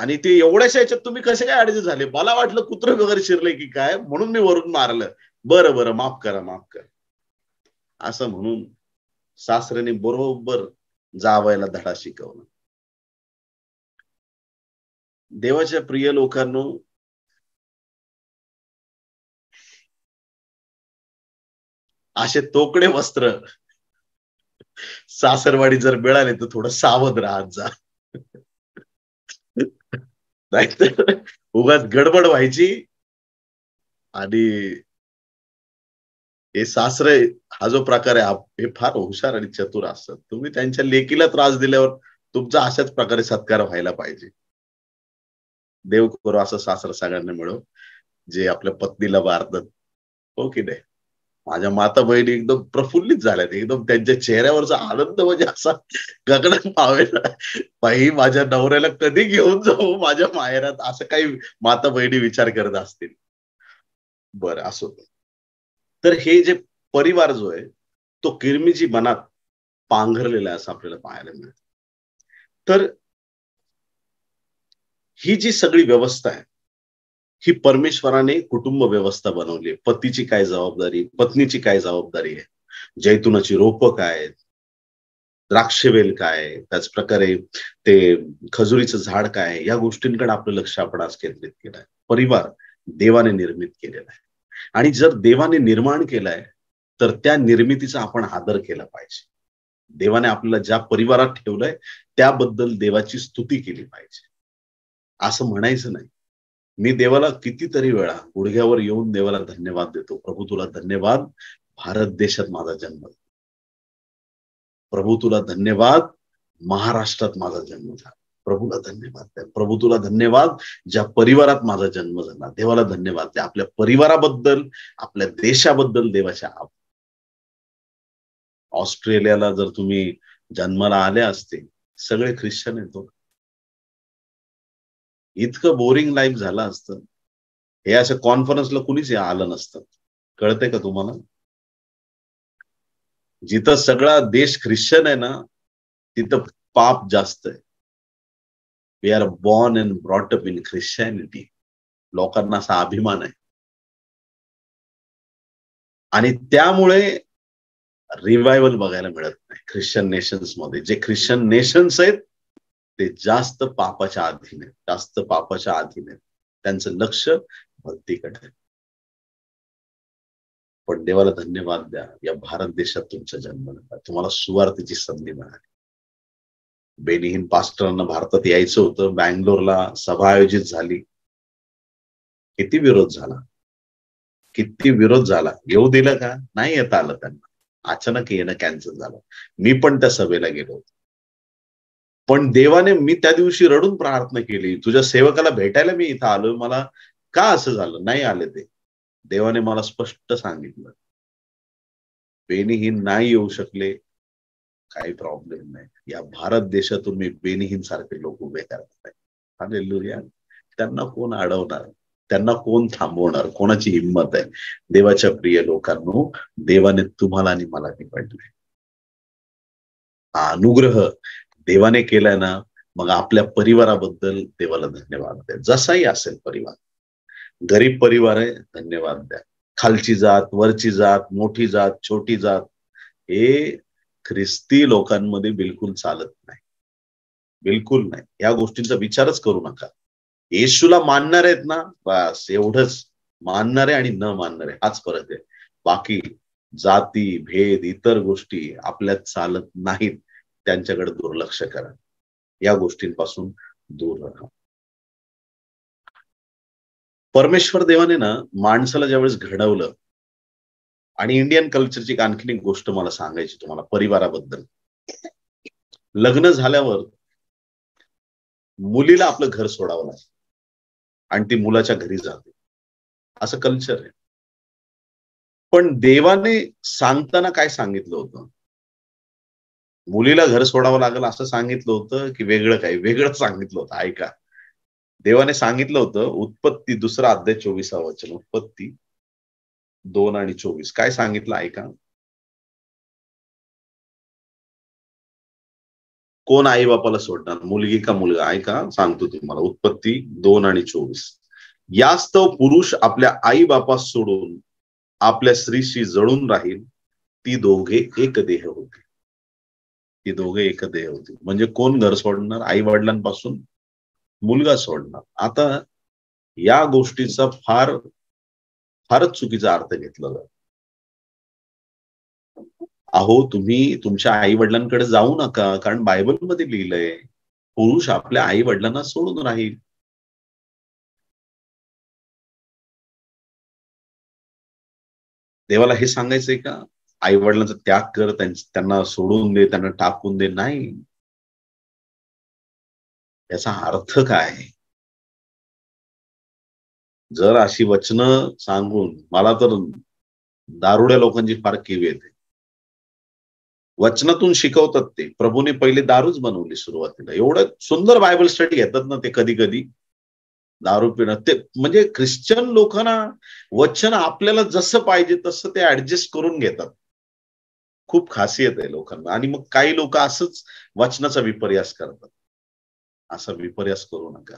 आणि ते एवढ्याशा याच्यात तुम्ही कसे काय अडचण झाले मला वाटलं कुत्र वगैरे शिरले की काय म्हणून मी वरून मारलं बरं बरं माफ करा माफ करा असं म्हणून सासऱ्याने बरोबर जावायला धडा शिकवला देवाच्या प्रिय लोकांनो असे तोकडे वस्त्र सासरवाडी जर मिळाले तर थोडं सावध राहत जा नाहीतर उगाच गडबड व्हायची आणि हे सासरे हा जो प्रकार आहे हे फार हुशार आणि चतुर असतात तुम्ही त्यांच्या लेकीला त्रास दिल्यावर तुमचा अशाच प्रकारे सत्कार व्हायला पाहिजे देव करो असं सासर सगळ्यांना मिळो जे आपल्या पत्नीला वारतात हो की नाही माझ्या माता बहिणी एकदम प्रफुल्लित झाल्यात एकदम त्यांच्या चेहऱ्यावरचा आनंद म्हणजे असा गगनात पावेला बाई माझ्या नवऱ्याला कधी घेऊन जाऊ माझ्या माहेरात असं काही माता बहिणी विचार करत असतील बरं असो तर हे जे परिवार जो आहे तो किरमिजी मनात पांघरलेला आहे असं आपल्याला पाहायला मिळत तर ही जी सगळी व्यवस्था आहे ही परमेश्वराने कुटुंब व्यवस्था बनवली आहे पतीची काय जबाबदारी पत्नीची काय जबाबदारी आहे जैतुनाची रोपं काय द्राक्षवेल काय त्याच प्रकारे ते खजुरीचं झाड काय या गोष्टींकडे आपलं लक्ष आपण आज केंद्रित केलं आहे परिवार देवाने निर्मित केलेला आहे आणि जर देवाने निर्माण केलाय तर त्या निर्मितीचा आपण आदर केला पाहिजे देवाने आपल्याला ज्या परिवारात ठेवलंय त्याबद्दल देवाची स्तुती केली पाहिजे असं म्हणायचं नाही मी देवाला कितीतरी वेळा गुडघ्यावर येऊन देवाला धन्यवाद देतो प्रभू तुला धन्यवाद भारत देशात माझा जन्म प्रभू तुला धन्यवाद महाराष्ट्रात माझा जन्म झाला प्रभूला धन्यवाद द्या प्रभू तुला धन्यवाद ज्या परिवारात माझा जन्म झाला देवाला धन्यवाद द्या आपल्या परिवाराबद्दल आपल्या देशाबद्दल देवाच्या ऑस्ट्रेलियाला जर तुम्ही जन्माला आले असते सगळे ख्रिश्चन आहेत इतकं बोरिंग लाईफ झालं असतं हे असं कॉन्फरन्सला कुणीच आलं नसतं कळतंय का तुम्हाला जिथं सगळा देश ख्रिश्चन आहे ना तिथं पाप जास्त आहे we are born and brought in Christianity लोकांना असा अभिमान आहे आणि त्यामुळे रिवायवल बघायला मिळत नाही ख्रिश्चन नेशन्स मध्ये जे ख्रिश्चन नेशन्स आहेत ते जास्त पापाच्या अधीन आहेत जास्त पापाच्या अधीन आहेत त्यांचं लक्ष भक्तीकडे आहे पण देवाला धन्यवाद द्या या भारत देशात तुमचा जन्म तुम्हाला सुवार्थीची संधी मिळाली बेनिहीन पास्टरांना भारतात यायचं होतं बँगलोरला सभा आयोजित झाली किती विरोध झाला किती विरोध झाला येऊ दिलं का नाही येता आलं त्यांना अचानक येणं कॅन्सल झालं मी पण त्या सभेला गेलो होतो पण देवाने मी त्या दिवशी रडून प्रार्थना केली तुझ्या सेवकाला भेटायला मी इथं आलोय मला का असं झालं नाही आले ते देवाने मला स्पष्ट सांगितलं बेनिहीन नाही येऊ शकले काही प्रॉब्लेम नाही या भारत देशातून मी बेनिहीन सारखे लोक उभे करत आहे लुया त्यांना कोण अडवणार त्यांना कोण थांबवणार कोणाची हिंमत आहे देवाच्या प्रिय लोकांनो देवाने तुम्हाला आणि मला निवडलंय हा अनुग्रह देवाने केलाय ना मग आपल्या परिवाराबद्दल देवाला धन्यवाद द्या जसाही असेल परिवार गरीब परिवार आहे धन्यवाद द्या खालची जात वरची जात मोठी जात छोटी जात हे ख्रिस्ती लोकांमध्ये बिलकुल चालत नाही बिलकुल नाही या गोष्टींचा विचारच करू नका येशूला मानणार आहेत ना बस एवढंच मानणारे आणि न मानणारे हाच फरक आहे बाकी जाती भेद इतर गोष्टी आपल्यात चालत नाहीत त्यांच्याकडे दुर्लक्ष करा या गोष्टींपासून दूर राहा परमेश्वर देवाने ना माणसाला ज्यावेळेस घडवलं आणि इंडियन कल्चरची आणखीन एक गोष्ट मला सांगायची तुम्हाला परिवाराबद्दल लग्न झाल्यावर मुलीला आपलं घर सोडावं लागतं आणि ती मुलाच्या घरी जाते असं कल्चर आहे पण देवाने सांगताना काय सांगितलं होतं मुलीला घर सोडावं लागलं असं सांगितलं होतं की वेगळं काय वेगळं सांगितलं होतं ऐका देवाने सांगितलं होतं उत्पत्ती दुसरा अध्याय चोवीसा वचन उत्पत्ती दोन आणि चोवीस काय सांगितलं ऐका कोण आई बापाला सोडणार मुलगी का मुलगा ऐका सांगतो तुम्हाला उत्पत्ती दोन आणि चोवीस यास्तव पुरुष आपल्या आई बापास सोडून आपल्या स्त्रीशी जळून राहील ती दोघे एक देह होते ती दोघे एक देह होती म्हणजे कोण घर सोडणार आई वडिलांपासून मुलगा सोडणार आता या गोष्टीचा फार फारच चुकीचा अर्थ घेतला जातो अहो तुम्ही तुमच्या आई वडिलांकडे जाऊ नका कारण बायबलमध्ये लिहिलंय पुरुष आपल्या आई वडिलांना सोडून राहील देवाला हे सांगायचंय का आई वडिलांचा त्याग कर त्यांना सोडून दे त्यांना टाकून दे नाही याचा अर्थ काय जर अशी वचनं सांगून मला तर दारुड्या लोकांची फार किवी येते वचनातून शिकवतात ते प्रभूने पहिले दारूच बनवली सुरुवातीला एवढं सुंदर बायबल स्टडी घेतात ना ते कधी कधी दारू पिणं ते म्हणजे ख्रिश्चन लोकांना वचन आपल्याला जसं पाहिजे तसं ते ऍडजस्ट करून घेतात खूप खासियत आहे लोकांना आणि मग काही लोक असंच वचनाचा विपर्यास करतात असा विपर्यास करू नका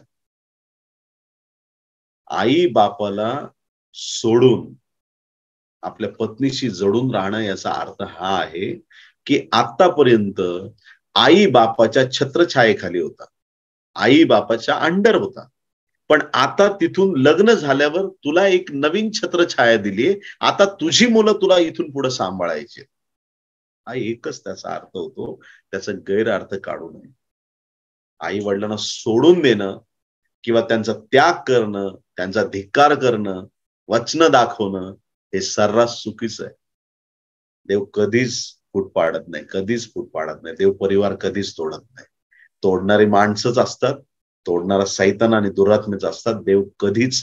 आई बापाला सोडून आपल्या पत्नीशी जडून राहणं याचा अर्थ हा आहे की आतापर्यंत आई बापाच्या छत्रछायेखाली होता आई बापाच्या अंडर होता पण आता तिथून लग्न झाल्यावर तुला एक नवीन छत्रछाया दिली आता तुझी मुलं तुला इथून पुढे सांभाळायची हा एकच त्याचा अर्थ होतो त्याचा गैरअर्थ काढू नये आई वडिलांना सोडून देणं किंवा त्यांचा त्याग करणं त्यांचा धिक्कार करणं वचन दाखवणं हे सर्रास चुकीचं आहे देव कधीच फूट पाडत नाही कधीच फूट पाडत नाही देव परिवार कधीच तोडत नाही तोडणारी माणसंच असतात तोडणारा सैतन आणि दुरात्मेच असतात देव कधीच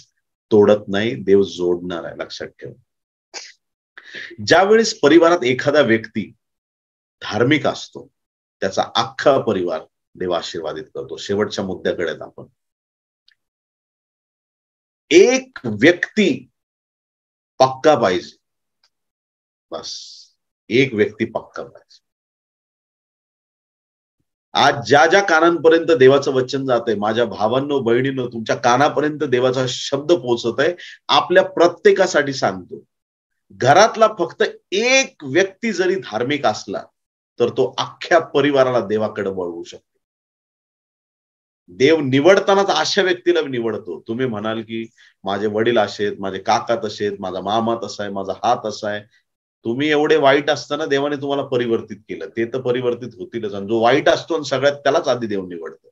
तोडत नाही देव जोडणार आहे लक्षात ठेव ज्यावेळेस परिवारात एखादा व्यक्ती धार्मिक असतो त्याचा अख्खा परिवार देव आशीर्वादित करतो शेवटच्या मुद्द्याकडे आपण एक व्यक्ती पक्का पाहिजे बस एक व्यक्ती पक्का पाहिजे आज ज्या ज्या कानांपर्यंत देवाचं वचन जात आहे माझ्या भावांनो बहिणींनो तुमच्या कानापर्यंत देवाचा शब्द पोहोचत आहे आपल्या प्रत्येकासाठी सांगतो घरातला फक्त एक व्यक्ती जरी धार्मिक असला तर तो अख्ख्या परिवाराला देवाकडे वळवू शकतो देव निवडतानाच अशा व्यक्तीला निवडतो तुम्ही म्हणाल की माझे वडील असे आहेत माझे काका तसे आहेत माझा मामा तसा आहे माझा हात असा आहे तुम्ही एवढे वाईट असताना देवाने तुम्हाला परिवर्तित केलं ते तर परिवर्तित होतीलच आणि जो वाईट असतो आणि सगळ्यात त्यालाच आधी देव निवडतो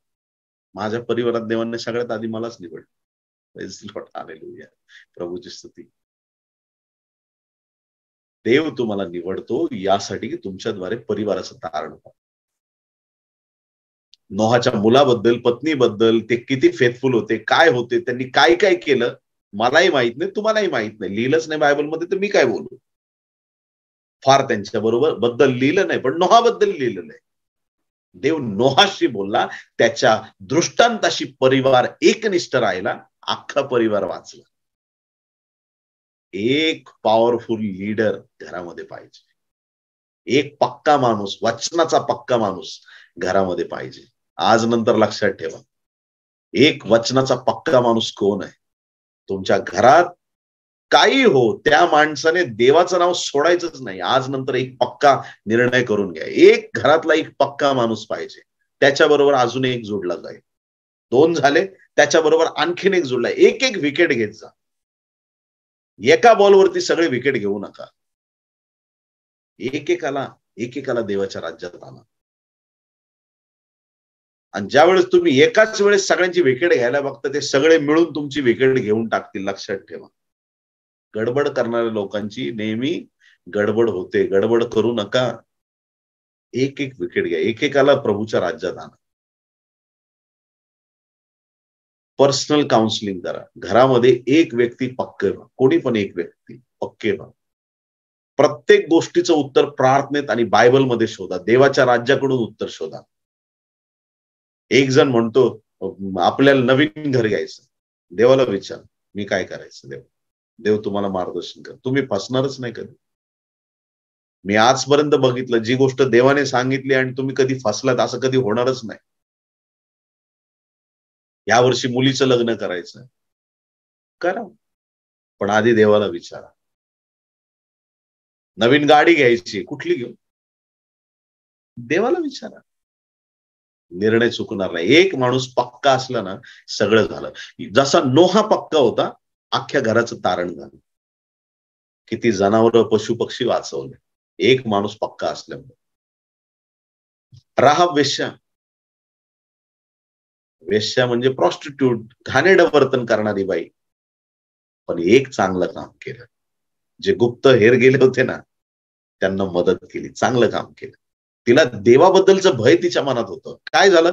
माझ्या परिवारात देवाने सगळ्यात आधी मलाच निवडलं आलेली प्रभूची स्तुती देव तुम्हाला निवडतो यासाठी की तुमच्याद्वारे परिवाराचं तारण हो नोहाच्या मुलाबद्दल पत्नीबद्दल ते किती फेथफुल होते काय होते त्यांनी काय काय केलं मलाही माहित नाही तुम्हालाही माहित नाही लिहिलंच नाही बायबलमध्ये तर मी काय बोलू फार त्यांच्या बरोबर बद्दल लिहिलं नाही पण नोहाबद्दल लिहिलं नाही देव नोहाशी बोलला त्याच्या दृष्टांताशी परिवार एकनिष्ठ राहिला अख्खा परिवार वाचला एक पॉवरफुल लीडर घरामध्ये पाहिजे एक पक्का माणूस वचनाचा पक्का माणूस घरामध्ये पाहिजे आज नंतर लक्षात ठेवा एक वचनाचा पक्का माणूस कोण आहे तुमच्या घरात काही हो त्या माणसाने देवाचं नाव सोडायचंच नाही आज नंतर एक पक्का निर्णय करून घ्या एक घरातला एक पक्का माणूस पाहिजे त्याच्याबरोबर अजून एक जोडला जाईल दोन झाले त्याच्याबरोबर आणखीन एक जोडला एक एक विकेट घेत जा एका बॉलवरती सगळे विकेट घेऊ नका एकेकाला एकेकाला देवाच्या राज्यात आला आणि ज्या वेळेस तुम्ही एकाच वेळेस सगळ्यांची विकेट घ्यायला बघता ते सगळे मिळून तुमची विकेट घेऊन टाकतील लक्षात ठेवा गडबड करणाऱ्या लोकांची नेहमी गडबड होते गडबड करू नका एक एक विकेट घ्या एकेकाला प्रभूच्या राज्यात आणा पर्सनल काउन्सिलिंग करा घरामध्ये एक व्यक्ती पक्के व्हा कोणी पण एक व्यक्ती पक्के व्हा प्रत्येक गोष्टीचं उत्तर प्रार्थनेत आणि बायबलमध्ये शोधा देवाच्या राज्याकडून उत्तर शोधा एक जण म्हणतो आपल्याला नवीन घर घ्यायचं देवाला विचार मी काय करायचं देव देव तुम्हाला मार्गदर्शन कर तुम्ही फसणारच नाही कधी मी आजपर्यंत बघितलं जी गोष्ट देवाने सांगितली आणि तुम्ही कधी फसलात असं कधी होणारच नाही या वर्षी मुलीचं लग्न करायचं करा पण आधी देवाला विचारा नवीन गाडी घ्यायची कुठली घेऊ देवाला विचारा निर्णय चुकणार नाही एक माणूस पक्का असला ना सगळं झालं जसा नोहा पक्का होता अख्ख्या घराचं तारण झालं किती जनावर पशु पक्षी वाचवले एक माणूस पक्का असल्यामुळे राहा वेश्या वेश्या म्हणजे प्रॉस्टिट्यूट घाणेड वर्तन करणारी बाई पण एक चांगलं काम केलं जे गुप्त हेर गेले होते ना त्यांना मदत केली चांगलं काम केलं तिला देवाबद्दलचं भय तिच्या मनात होतं काय झालं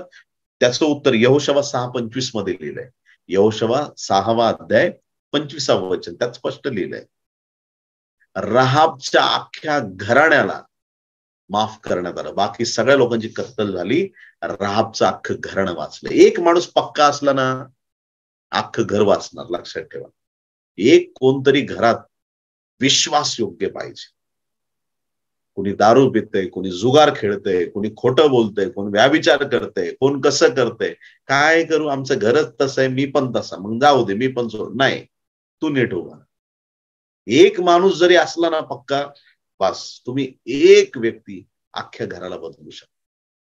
त्याचं उत्तर यहोशवा सहा पंचवीस मध्ये लिहिलंय यहोशवा सहावा अध्याय पंचवीसावं वचन त्यात स्पष्ट लिहिलंय रहाबच्या अख्ख्या घराण्याला माफ करण्यात आलं बाकी सगळ्या लोकांची कत्तल झाली राहाबचं अख्खं घराणं वाचलं एक माणूस पक्का असला ना अख्खं घर वाचणार लक्षात ठेवा एक कोणतरी घरात विश्वास योग्य पाहिजे कुणी दारू पितय कोणी जुगार खेळतय कोणी खोटं बोलतय कोण व्याविचार करते कोण कसं करतंय काय करू आमचं घरच तसं आहे मी पण तसा मग जाऊ दे मी पण सोड नाही तू नीट उभा एक माणूस जरी असला ना पक्का बस तुम्ही एक व्यक्ती अख्ख्या घराला बदलू शकता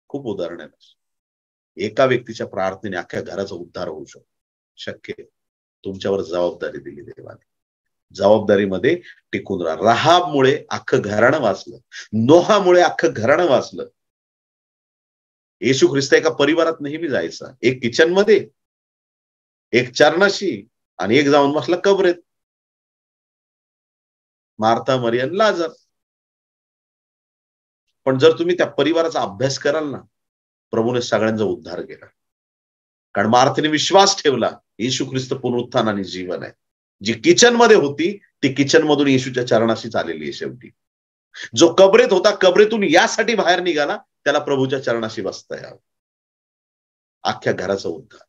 खूप उदाहरण आहे एका व्यक्तीच्या प्रार्थनेने अख्ख्या घराचा उद्धार होऊ शकतो शक्य तुमच्यावर जबाबदारी दिली देवाने जबाबदारीमध्ये टिकून राहा रहाबमुळे अख्खं घराणं वाचलं नोहामुळे अख्खं घराणं वाचलं येशू ख्रिस्त एका परिवारात नेहमी जायचा एक किचन मध्ये एक चरणाशी आणि एक जाऊन बसला कबरेत मारता मरियन लाजर पण जर तुम्ही त्या परिवाराचा अभ्यास कराल ना प्रभूने सगळ्यांचा उद्धार केला कारण मार्थेने विश्वास ठेवला येशू ख्रिस्त पुनरुत्थान आणि जीवन आहे जी किचन मध्ये होती ती किचन मधून येशूच्या चरणाशी झालेली आहे शेवटी जो कबरेत होता कबरेतून यासाठी बाहेर निघाला त्याला प्रभूच्या चरणाशी बसता यावं आख्या घराचा उद्धार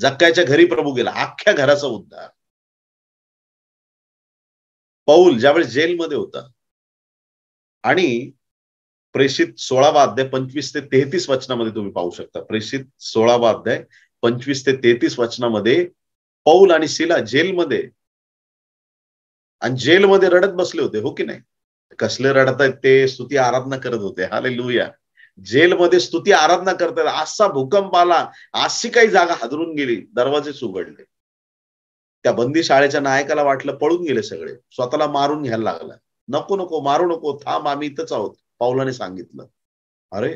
जक्कायच्या घरी प्रभू गेला आख्या घराचा उद्धार पौल ज्यावेळेस जेलमध्ये होता आणि प्रेषित सोळावा अध्याय पंचवीस ते तेहतीस वचनामध्ये तुम्ही पाहू शकता प्रेषित सोळावा अध्याय पंचवीस ते तेहतीस वचनामध्ये पौल आणि शिला जेलमध्ये आणि जेलमध्ये रडत बसले होते हो की नाही कसले रडत आहेत ते स्तुती आराधना करत होते हाले लुया जेलमध्ये स्तुती आराधना करतात असा भूकंप आला अशी काही जागा हादरून गेली दरवाजेच उघडले त्या बंदी शाळेच्या नायकाला वाटलं पळून गेले सगळे स्वतःला मारून घ्यायला लागला नको नको मारू नको थांब आम्ही इथंच आहोत पावलाने सांगितलं अरे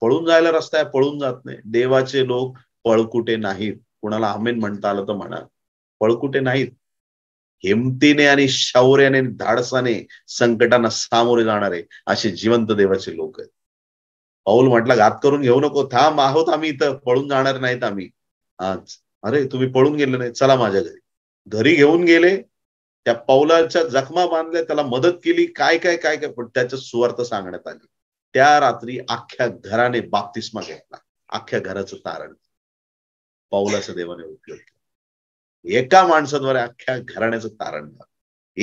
पळून जायला रस्ता आहे पळून जात नाही देवाचे लोक पळकुटे नाहीत कुणाला आमेन म्हणता आलं तर म्हणा पळकुटे नाहीत हिमतीने आणि शौर्याने धाडसाने संकटांना सामोरे जाणारे असे जिवंत देवाचे लोक आहेत पाऊल म्हटला घात करून घेऊ नको थांब आहोत आम्ही इथं पळून जाणार नाहीत आम्ही आज अरे तुम्ही पळून गेले नाही चला माझ्या घरी घरी घेऊन गेले त्या पावलाच्या जखमा बांधल्या त्याला मदत केली काय काय काय काय पण त्याचं सुवार्थ सांगण्यात आली त्या रात्री अख्ख्या घराने बाप्तिस्मा घेतला अख्ख्या घराचं तारण पाऊलाचा देवाने उपयोग केला एका माणसाद्वारे अख्ख्या घराण्याचं तारण झालं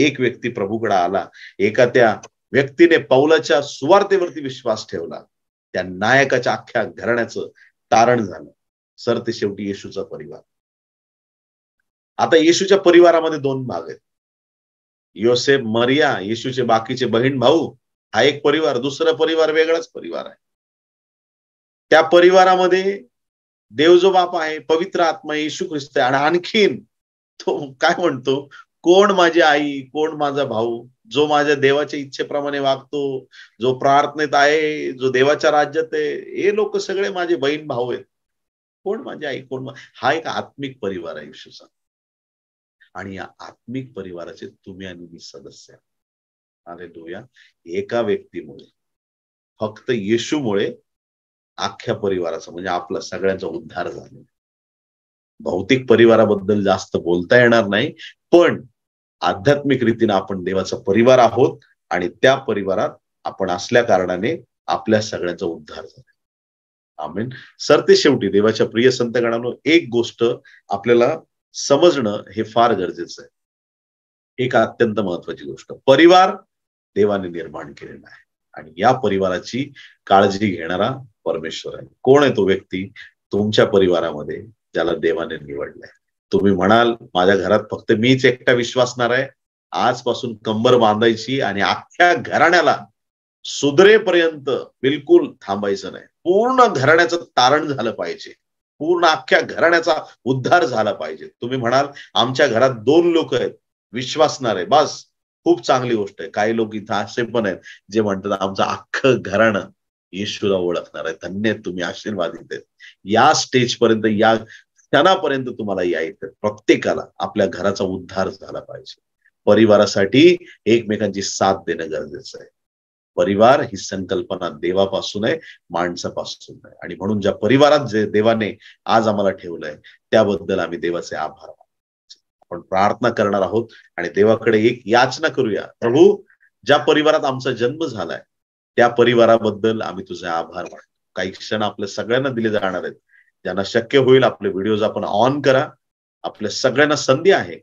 एक व्यक्ती प्रभूकडे आला एका त्या व्यक्तीने पौलाच्या सुवार्थेवरती विश्वास ठेवला त्या नायकाच्या अख्ख्या घराण्याचं तारण झालं सर ते शेवटी येशूचा परिवार आता येशूच्या परिवारामध्ये दोन भाग आहेत योसेफ मरिया येशूचे बाकीचे बहीण भाऊ हा एक परिवार दुसरा परिवार वेगळाच परिवार आहे त्या परिवारामध्ये देव जो बाप आहे पवित्र आत्मा येशू ख्रिस्त आणि आणखीन तो काय म्हणतो कोण माझी आई कोण माझा भाऊ जो माझ्या देवाच्या इच्छेप्रमाणे वागतो जो प्रार्थनेत आहे जो देवाच्या राज्यात आहे हे लोक सगळे माझे बहीण भाऊ आहेत कोण माझी आई कोण हा एक आत्मिक परिवार आहे येशूचा आणि या आत्मिक परिवाराचे तुम्ही आणि मी सदस्य अरे दोया एका व्यक्तीमुळे फक्त येशूमुळे आख्या परिवाराचा म्हणजे आपला सगळ्यांचा उद्धार झालेला भौतिक परिवाराबद्दल जास्त बोलता येणार नाही पण आध्यात्मिक रीतीने आपण देवाचा परिवार आहोत आणि त्या परिवारात आपण असल्या कारणाने आपल्या सगळ्यांचा उद्धार झाला आमेन सर ते शेवटी देवाच्या प्रिय संत गणानो एक गोष्ट आपल्याला समजणं हे फार गरजेचं आहे एक अत्यंत महत्वाची गोष्ट परिवार देवाने निर्माण केलेला आहे आणि या परिवाराची काळजी घेणारा परमेश्वर आहे कोण आहे तो व्यक्ती तुमच्या परिवारामध्ये ज्याला देवाने निवडलाय तुम्ही म्हणाल माझ्या घरात फक्त मीच एकटा विश्वासणार आहे आजपासून कंबर बांधायची आणि अख्ख्या घराण्याला सुधरेपर्यंत बिलकुल थांबायचं नाही पूर्ण घराण्याचं तारण झालं पाहिजे पूर्ण अख्ख्या घराण्याचा उद्धार झाला पाहिजे तुम्ही म्हणाल आमच्या घरात दोन लोक आहेत विश्वासणार आहे बस खूप चांगली गोष्ट आहे काही लोक इथं असे पण आहेत जे म्हणतात आमचं अख्खं घराणं येशूला ओळखणार आहे धन्य तुम्ही आशीर्वादित देत या पर्यंत या क्षणापर्यंत तुम्हाला यायचं प्रत्येकाला आपल्या घराचा उद्धार झाला पाहिजे परिवारासाठी एकमेकांची साथ देणं गरजेचं आहे परिवार ही संकल्पना देवापासून आहे माणसापासून आहे आणि म्हणून ज्या परिवारात जे देवाने आज आम्हाला ठेवलंय त्याबद्दल आम्ही देवाचे आभार आपण प्रार्थना करणार आहोत आणि देवाकडे एक याचना करूया प्रभू ज्या परिवारात आमचा जन्म झालाय त्या परिवाराबद्दल आम्ही तुझे आभार मानतो काही क्षण आपल्या सगळ्यांना दिले जाणार आहेत ज्यांना शक्य होईल आपले व्हिडिओज आपण ऑन करा आपल्या सगळ्यांना संधी आहे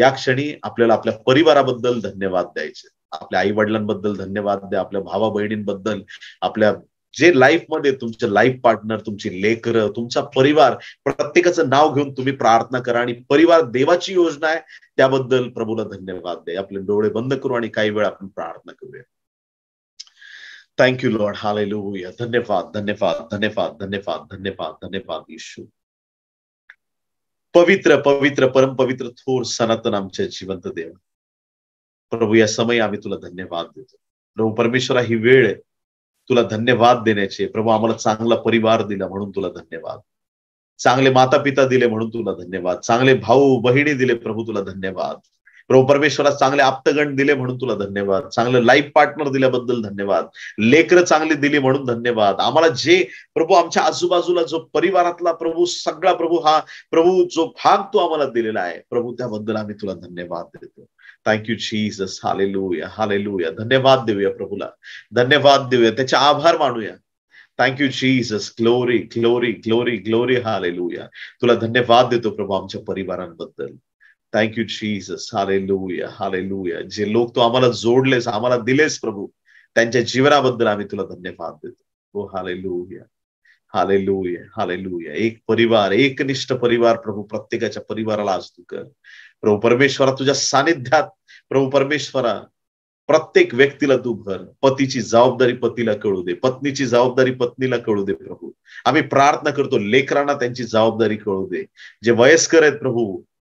या क्षणी आपल्याला आपल्या परिवाराबद्दल धन्यवाद द्यायचे आपल्या आई वडिलांबद्दल धन्यवाद द्या आपल्या भावा बहिणींबद्दल आपल्या जे लाईफमध्ये तुमचे लाईफ पार्टनर तुमची लेकर तुमचा परिवार प्रत्येकाचं नाव घेऊन तुम्ही प्रार्थना करा आणि परिवार देवाची योजना आहे त्याबद्दल प्रभूला धन्यवाद दे आपले डोळे बंद करू आणि काही वेळ आपण प्रार्थना करूया थँक्यू लॉर्ड हालेलुया धन्यवाद धन्यवाद धन्यवाद धन्यवाद धन्यवाद धन्यवाद येशू पवित्र पवित्र परम पवित्र थोर सनातन आमचे जिवंत देव प्रभू या समय आम्ही तुला धन्यवाद देतो प्रभू परमेश्वरा ही वेळ आहे तुला धन्यवाद देण्याचे प्रभू आम्हाला चांगला परिवार दिला म्हणून तुला धन्यवाद चांगले माता पिता दिले म्हणून तुला धन्यवाद चांगले भाऊ बहिणी दिले प्रभू तुला धन्यवाद प्रभू परमेश्वरा चांगले आप्तगण दिले म्हणून तुला धन्यवाद चांगले लाईफ पार्टनर दिल्याबद्दल धन्यवाद लेकर चांगली दिली म्हणून धन्यवाद आम्हाला जे प्रभू आमच्या आजूबाजूला जो परिवारातला प्रभू सगळा प्रभू हा प्रभू जो भाग तू आम्हाला दिलेला आहे प्रभू त्याबद्दल आम्ही तुला धन्यवाद देतो थँक्यू जीजस हालेलुया हालेलुया धन्यवाद देऊया प्रभूला धन्यवाद देऊया त्याचे आभार मानूया thank you Jesus glory glory glory glory hallelujah तुला धन्यवाद देतो प्रभू आमच्या परिवारांबद्दल थँक्यू जीजस हालेलुया हालेलुया जे लोक तू आम्हाला जोडलेस आम्हाला दिलेस प्रभू त्यांच्या जीवनाबद्दल आम्ही तुला धन्यवाद देतो ओ हालेलुया हालेलुया हालेलुया एक परिवार एकनिष्ठ परिवार प्रभू प्रत्येकाच्या परिवाराला आज तू कर प्रभू परमेश्वरा तुझ्या सानिध्यात प्रभू परमेश्वरा प्रत्येक व्यक्तीला तू भर पतीची जबाबदारी पतीला कळू दे पत्नीची जबाबदारी पत्नीला कळू दे प्रभू आम्ही प्रार्थना करतो लेकरांना त्यांची जबाबदारी कळू दे जे वयस्कर आहेत प्रभू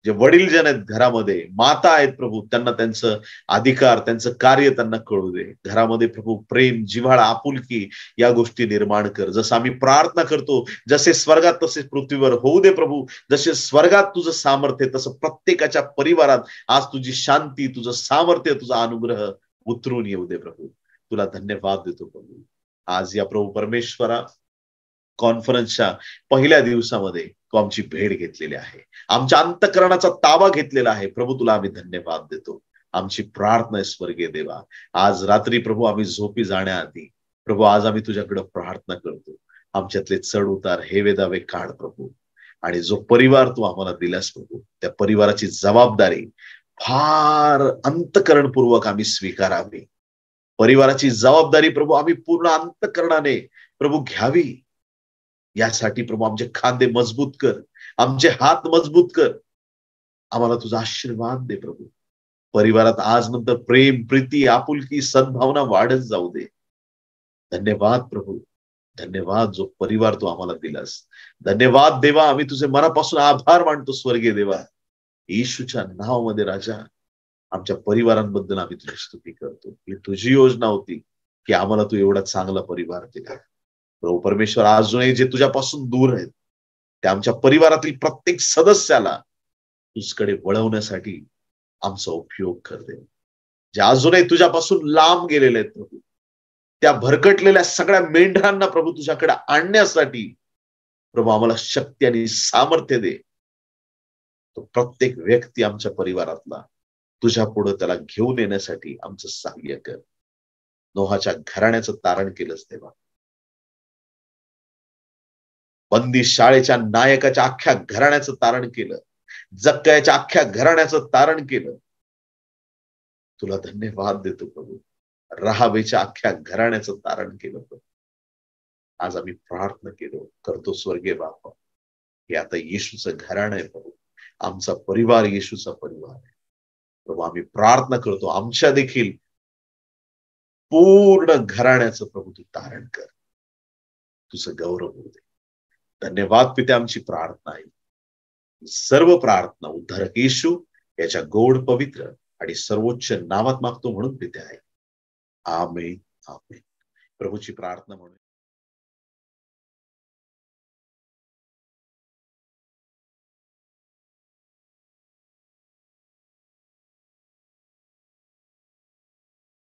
जे वडील जन आहेत घरामध्ये माता आहेत प्रभू त्यांना त्यांचं अधिकार त्यांचं कार्य त्यांना कळू दे घरामध्ये प्रभू प्रेम जिव्हाळा आपुलकी या गोष्टी निर्माण कर जसं आम्ही प्रार्थना करतो जसे स्वर्गात तसे पृथ्वीवर होऊ दे प्रभू जसे स्वर्गात तुझं सामर्थ्य तसं प्रत्येकाच्या परिवारात आज तुझी शांती तुझं सामर्थ्य तुझा अनुग्रह उतरून येऊ दे प्रभू तुला धन्यवाद देतो प्रभू आज या प्रभू परमेश्वरा कॉन्फरन्सच्या पहिल्या दिवसामध्ये तो आमची भेट घेतलेली आहे आमच्या अंतकरणाचा ताबा घेतलेला आहे प्रभू तुला आम्ही धन्यवाद देतो आमची प्रार्थना स्वर्गीय देवा आज रात्री प्रभू आम्ही झोपी जाण्याआधी प्रभू आज आम्ही तुझ्याकडे प्रार्थना करतो आमच्यातले चढ उतार हे वेदावे काढ प्रभू आणि जो परिवार तू आम्हाला दिलास प्रभू त्या परिवाराची जबाबदारी फार अंतकरणपूर्वक आम्ही स्वीकारावी परिवाराची जबाबदारी प्रभू आम्ही पूर्ण अंतकरणाने प्रभू घ्यावी यासाठी प्रभू आमचे खांदे मजबूत कर आमचे हात मजबूत कर आम्हाला तुझा आशीर्वाद दे प्रभू परिवारात आज नंतर प्रेम प्रीती आपुलकी सद्भावना वाढत जाऊ दे धन्यवाद प्रभू धन्यवाद जो परिवार तू आम्हाला दिलास धन्यवाद देवा आम्ही तुझे मनापासून आभार मानतो स्वर्गीय देवा येशूच्या नावामध्ये राजा आमच्या परिवारांबद्दल आम्ही तुझी स्तुती करतो ही तुझी योजना होती की आम्हाला तू एवढा चांगला परिवार दिला प्रभू परमेश्वर अजूनही जे तुझ्यापासून दूर आहेत त्या आमच्या परिवारातील प्रत्येक सदस्याला तुझकडे वळवण्यासाठी आमचा उपयोग करते जे अजूनही तुझ्यापासून लांब गेलेले आहेत प्रभू त्या भरकटलेल्या सगळ्या मेंढरांना प्रभू तुझ्याकडे आणण्यासाठी प्रभू आम्हाला शक्ती आणि सामर्थ्य दे तो प्रत्येक व्यक्ती आमच्या परिवारातला तुझ्या पुढे त्याला घेऊन येण्यासाठी आमचं सहाय्य कर नोहाच्या घराण्याचं तारण केलंच तेव्हा बंदी शाळेच्या नायकाच्या अख्ख्या घराण्याचं तारण केलं जक्कयाच्या अख्ख्या घराण्याचं तारण केलं तुला धन्यवाद देतो प्रभू रहावेच्या अख्ख्या घराण्याचं तारण केलं प्रभू आज आम्ही प्रार्थना केलो करतो स्वर्गीय बापा हे आता येशूचं घराणं आहे प्रभू आमचा परिवार येशूचा परिवार आहे प्रभू आम्ही प्रार्थना करतो आमच्या देखील पूर्ण घराण्याचं प्रभू तू तारण कर तुझं गौरव होऊ दे धन्यवाद पित्या आमची प्रार्थना आहे सर्व प्रार्थना उद्धारक केशू याच्या गोड पवित्र आणि सर्वोच्च नावात मागतो म्हणून पिते आहे आमे आमे प्रभूची प्रार्थना म्हणून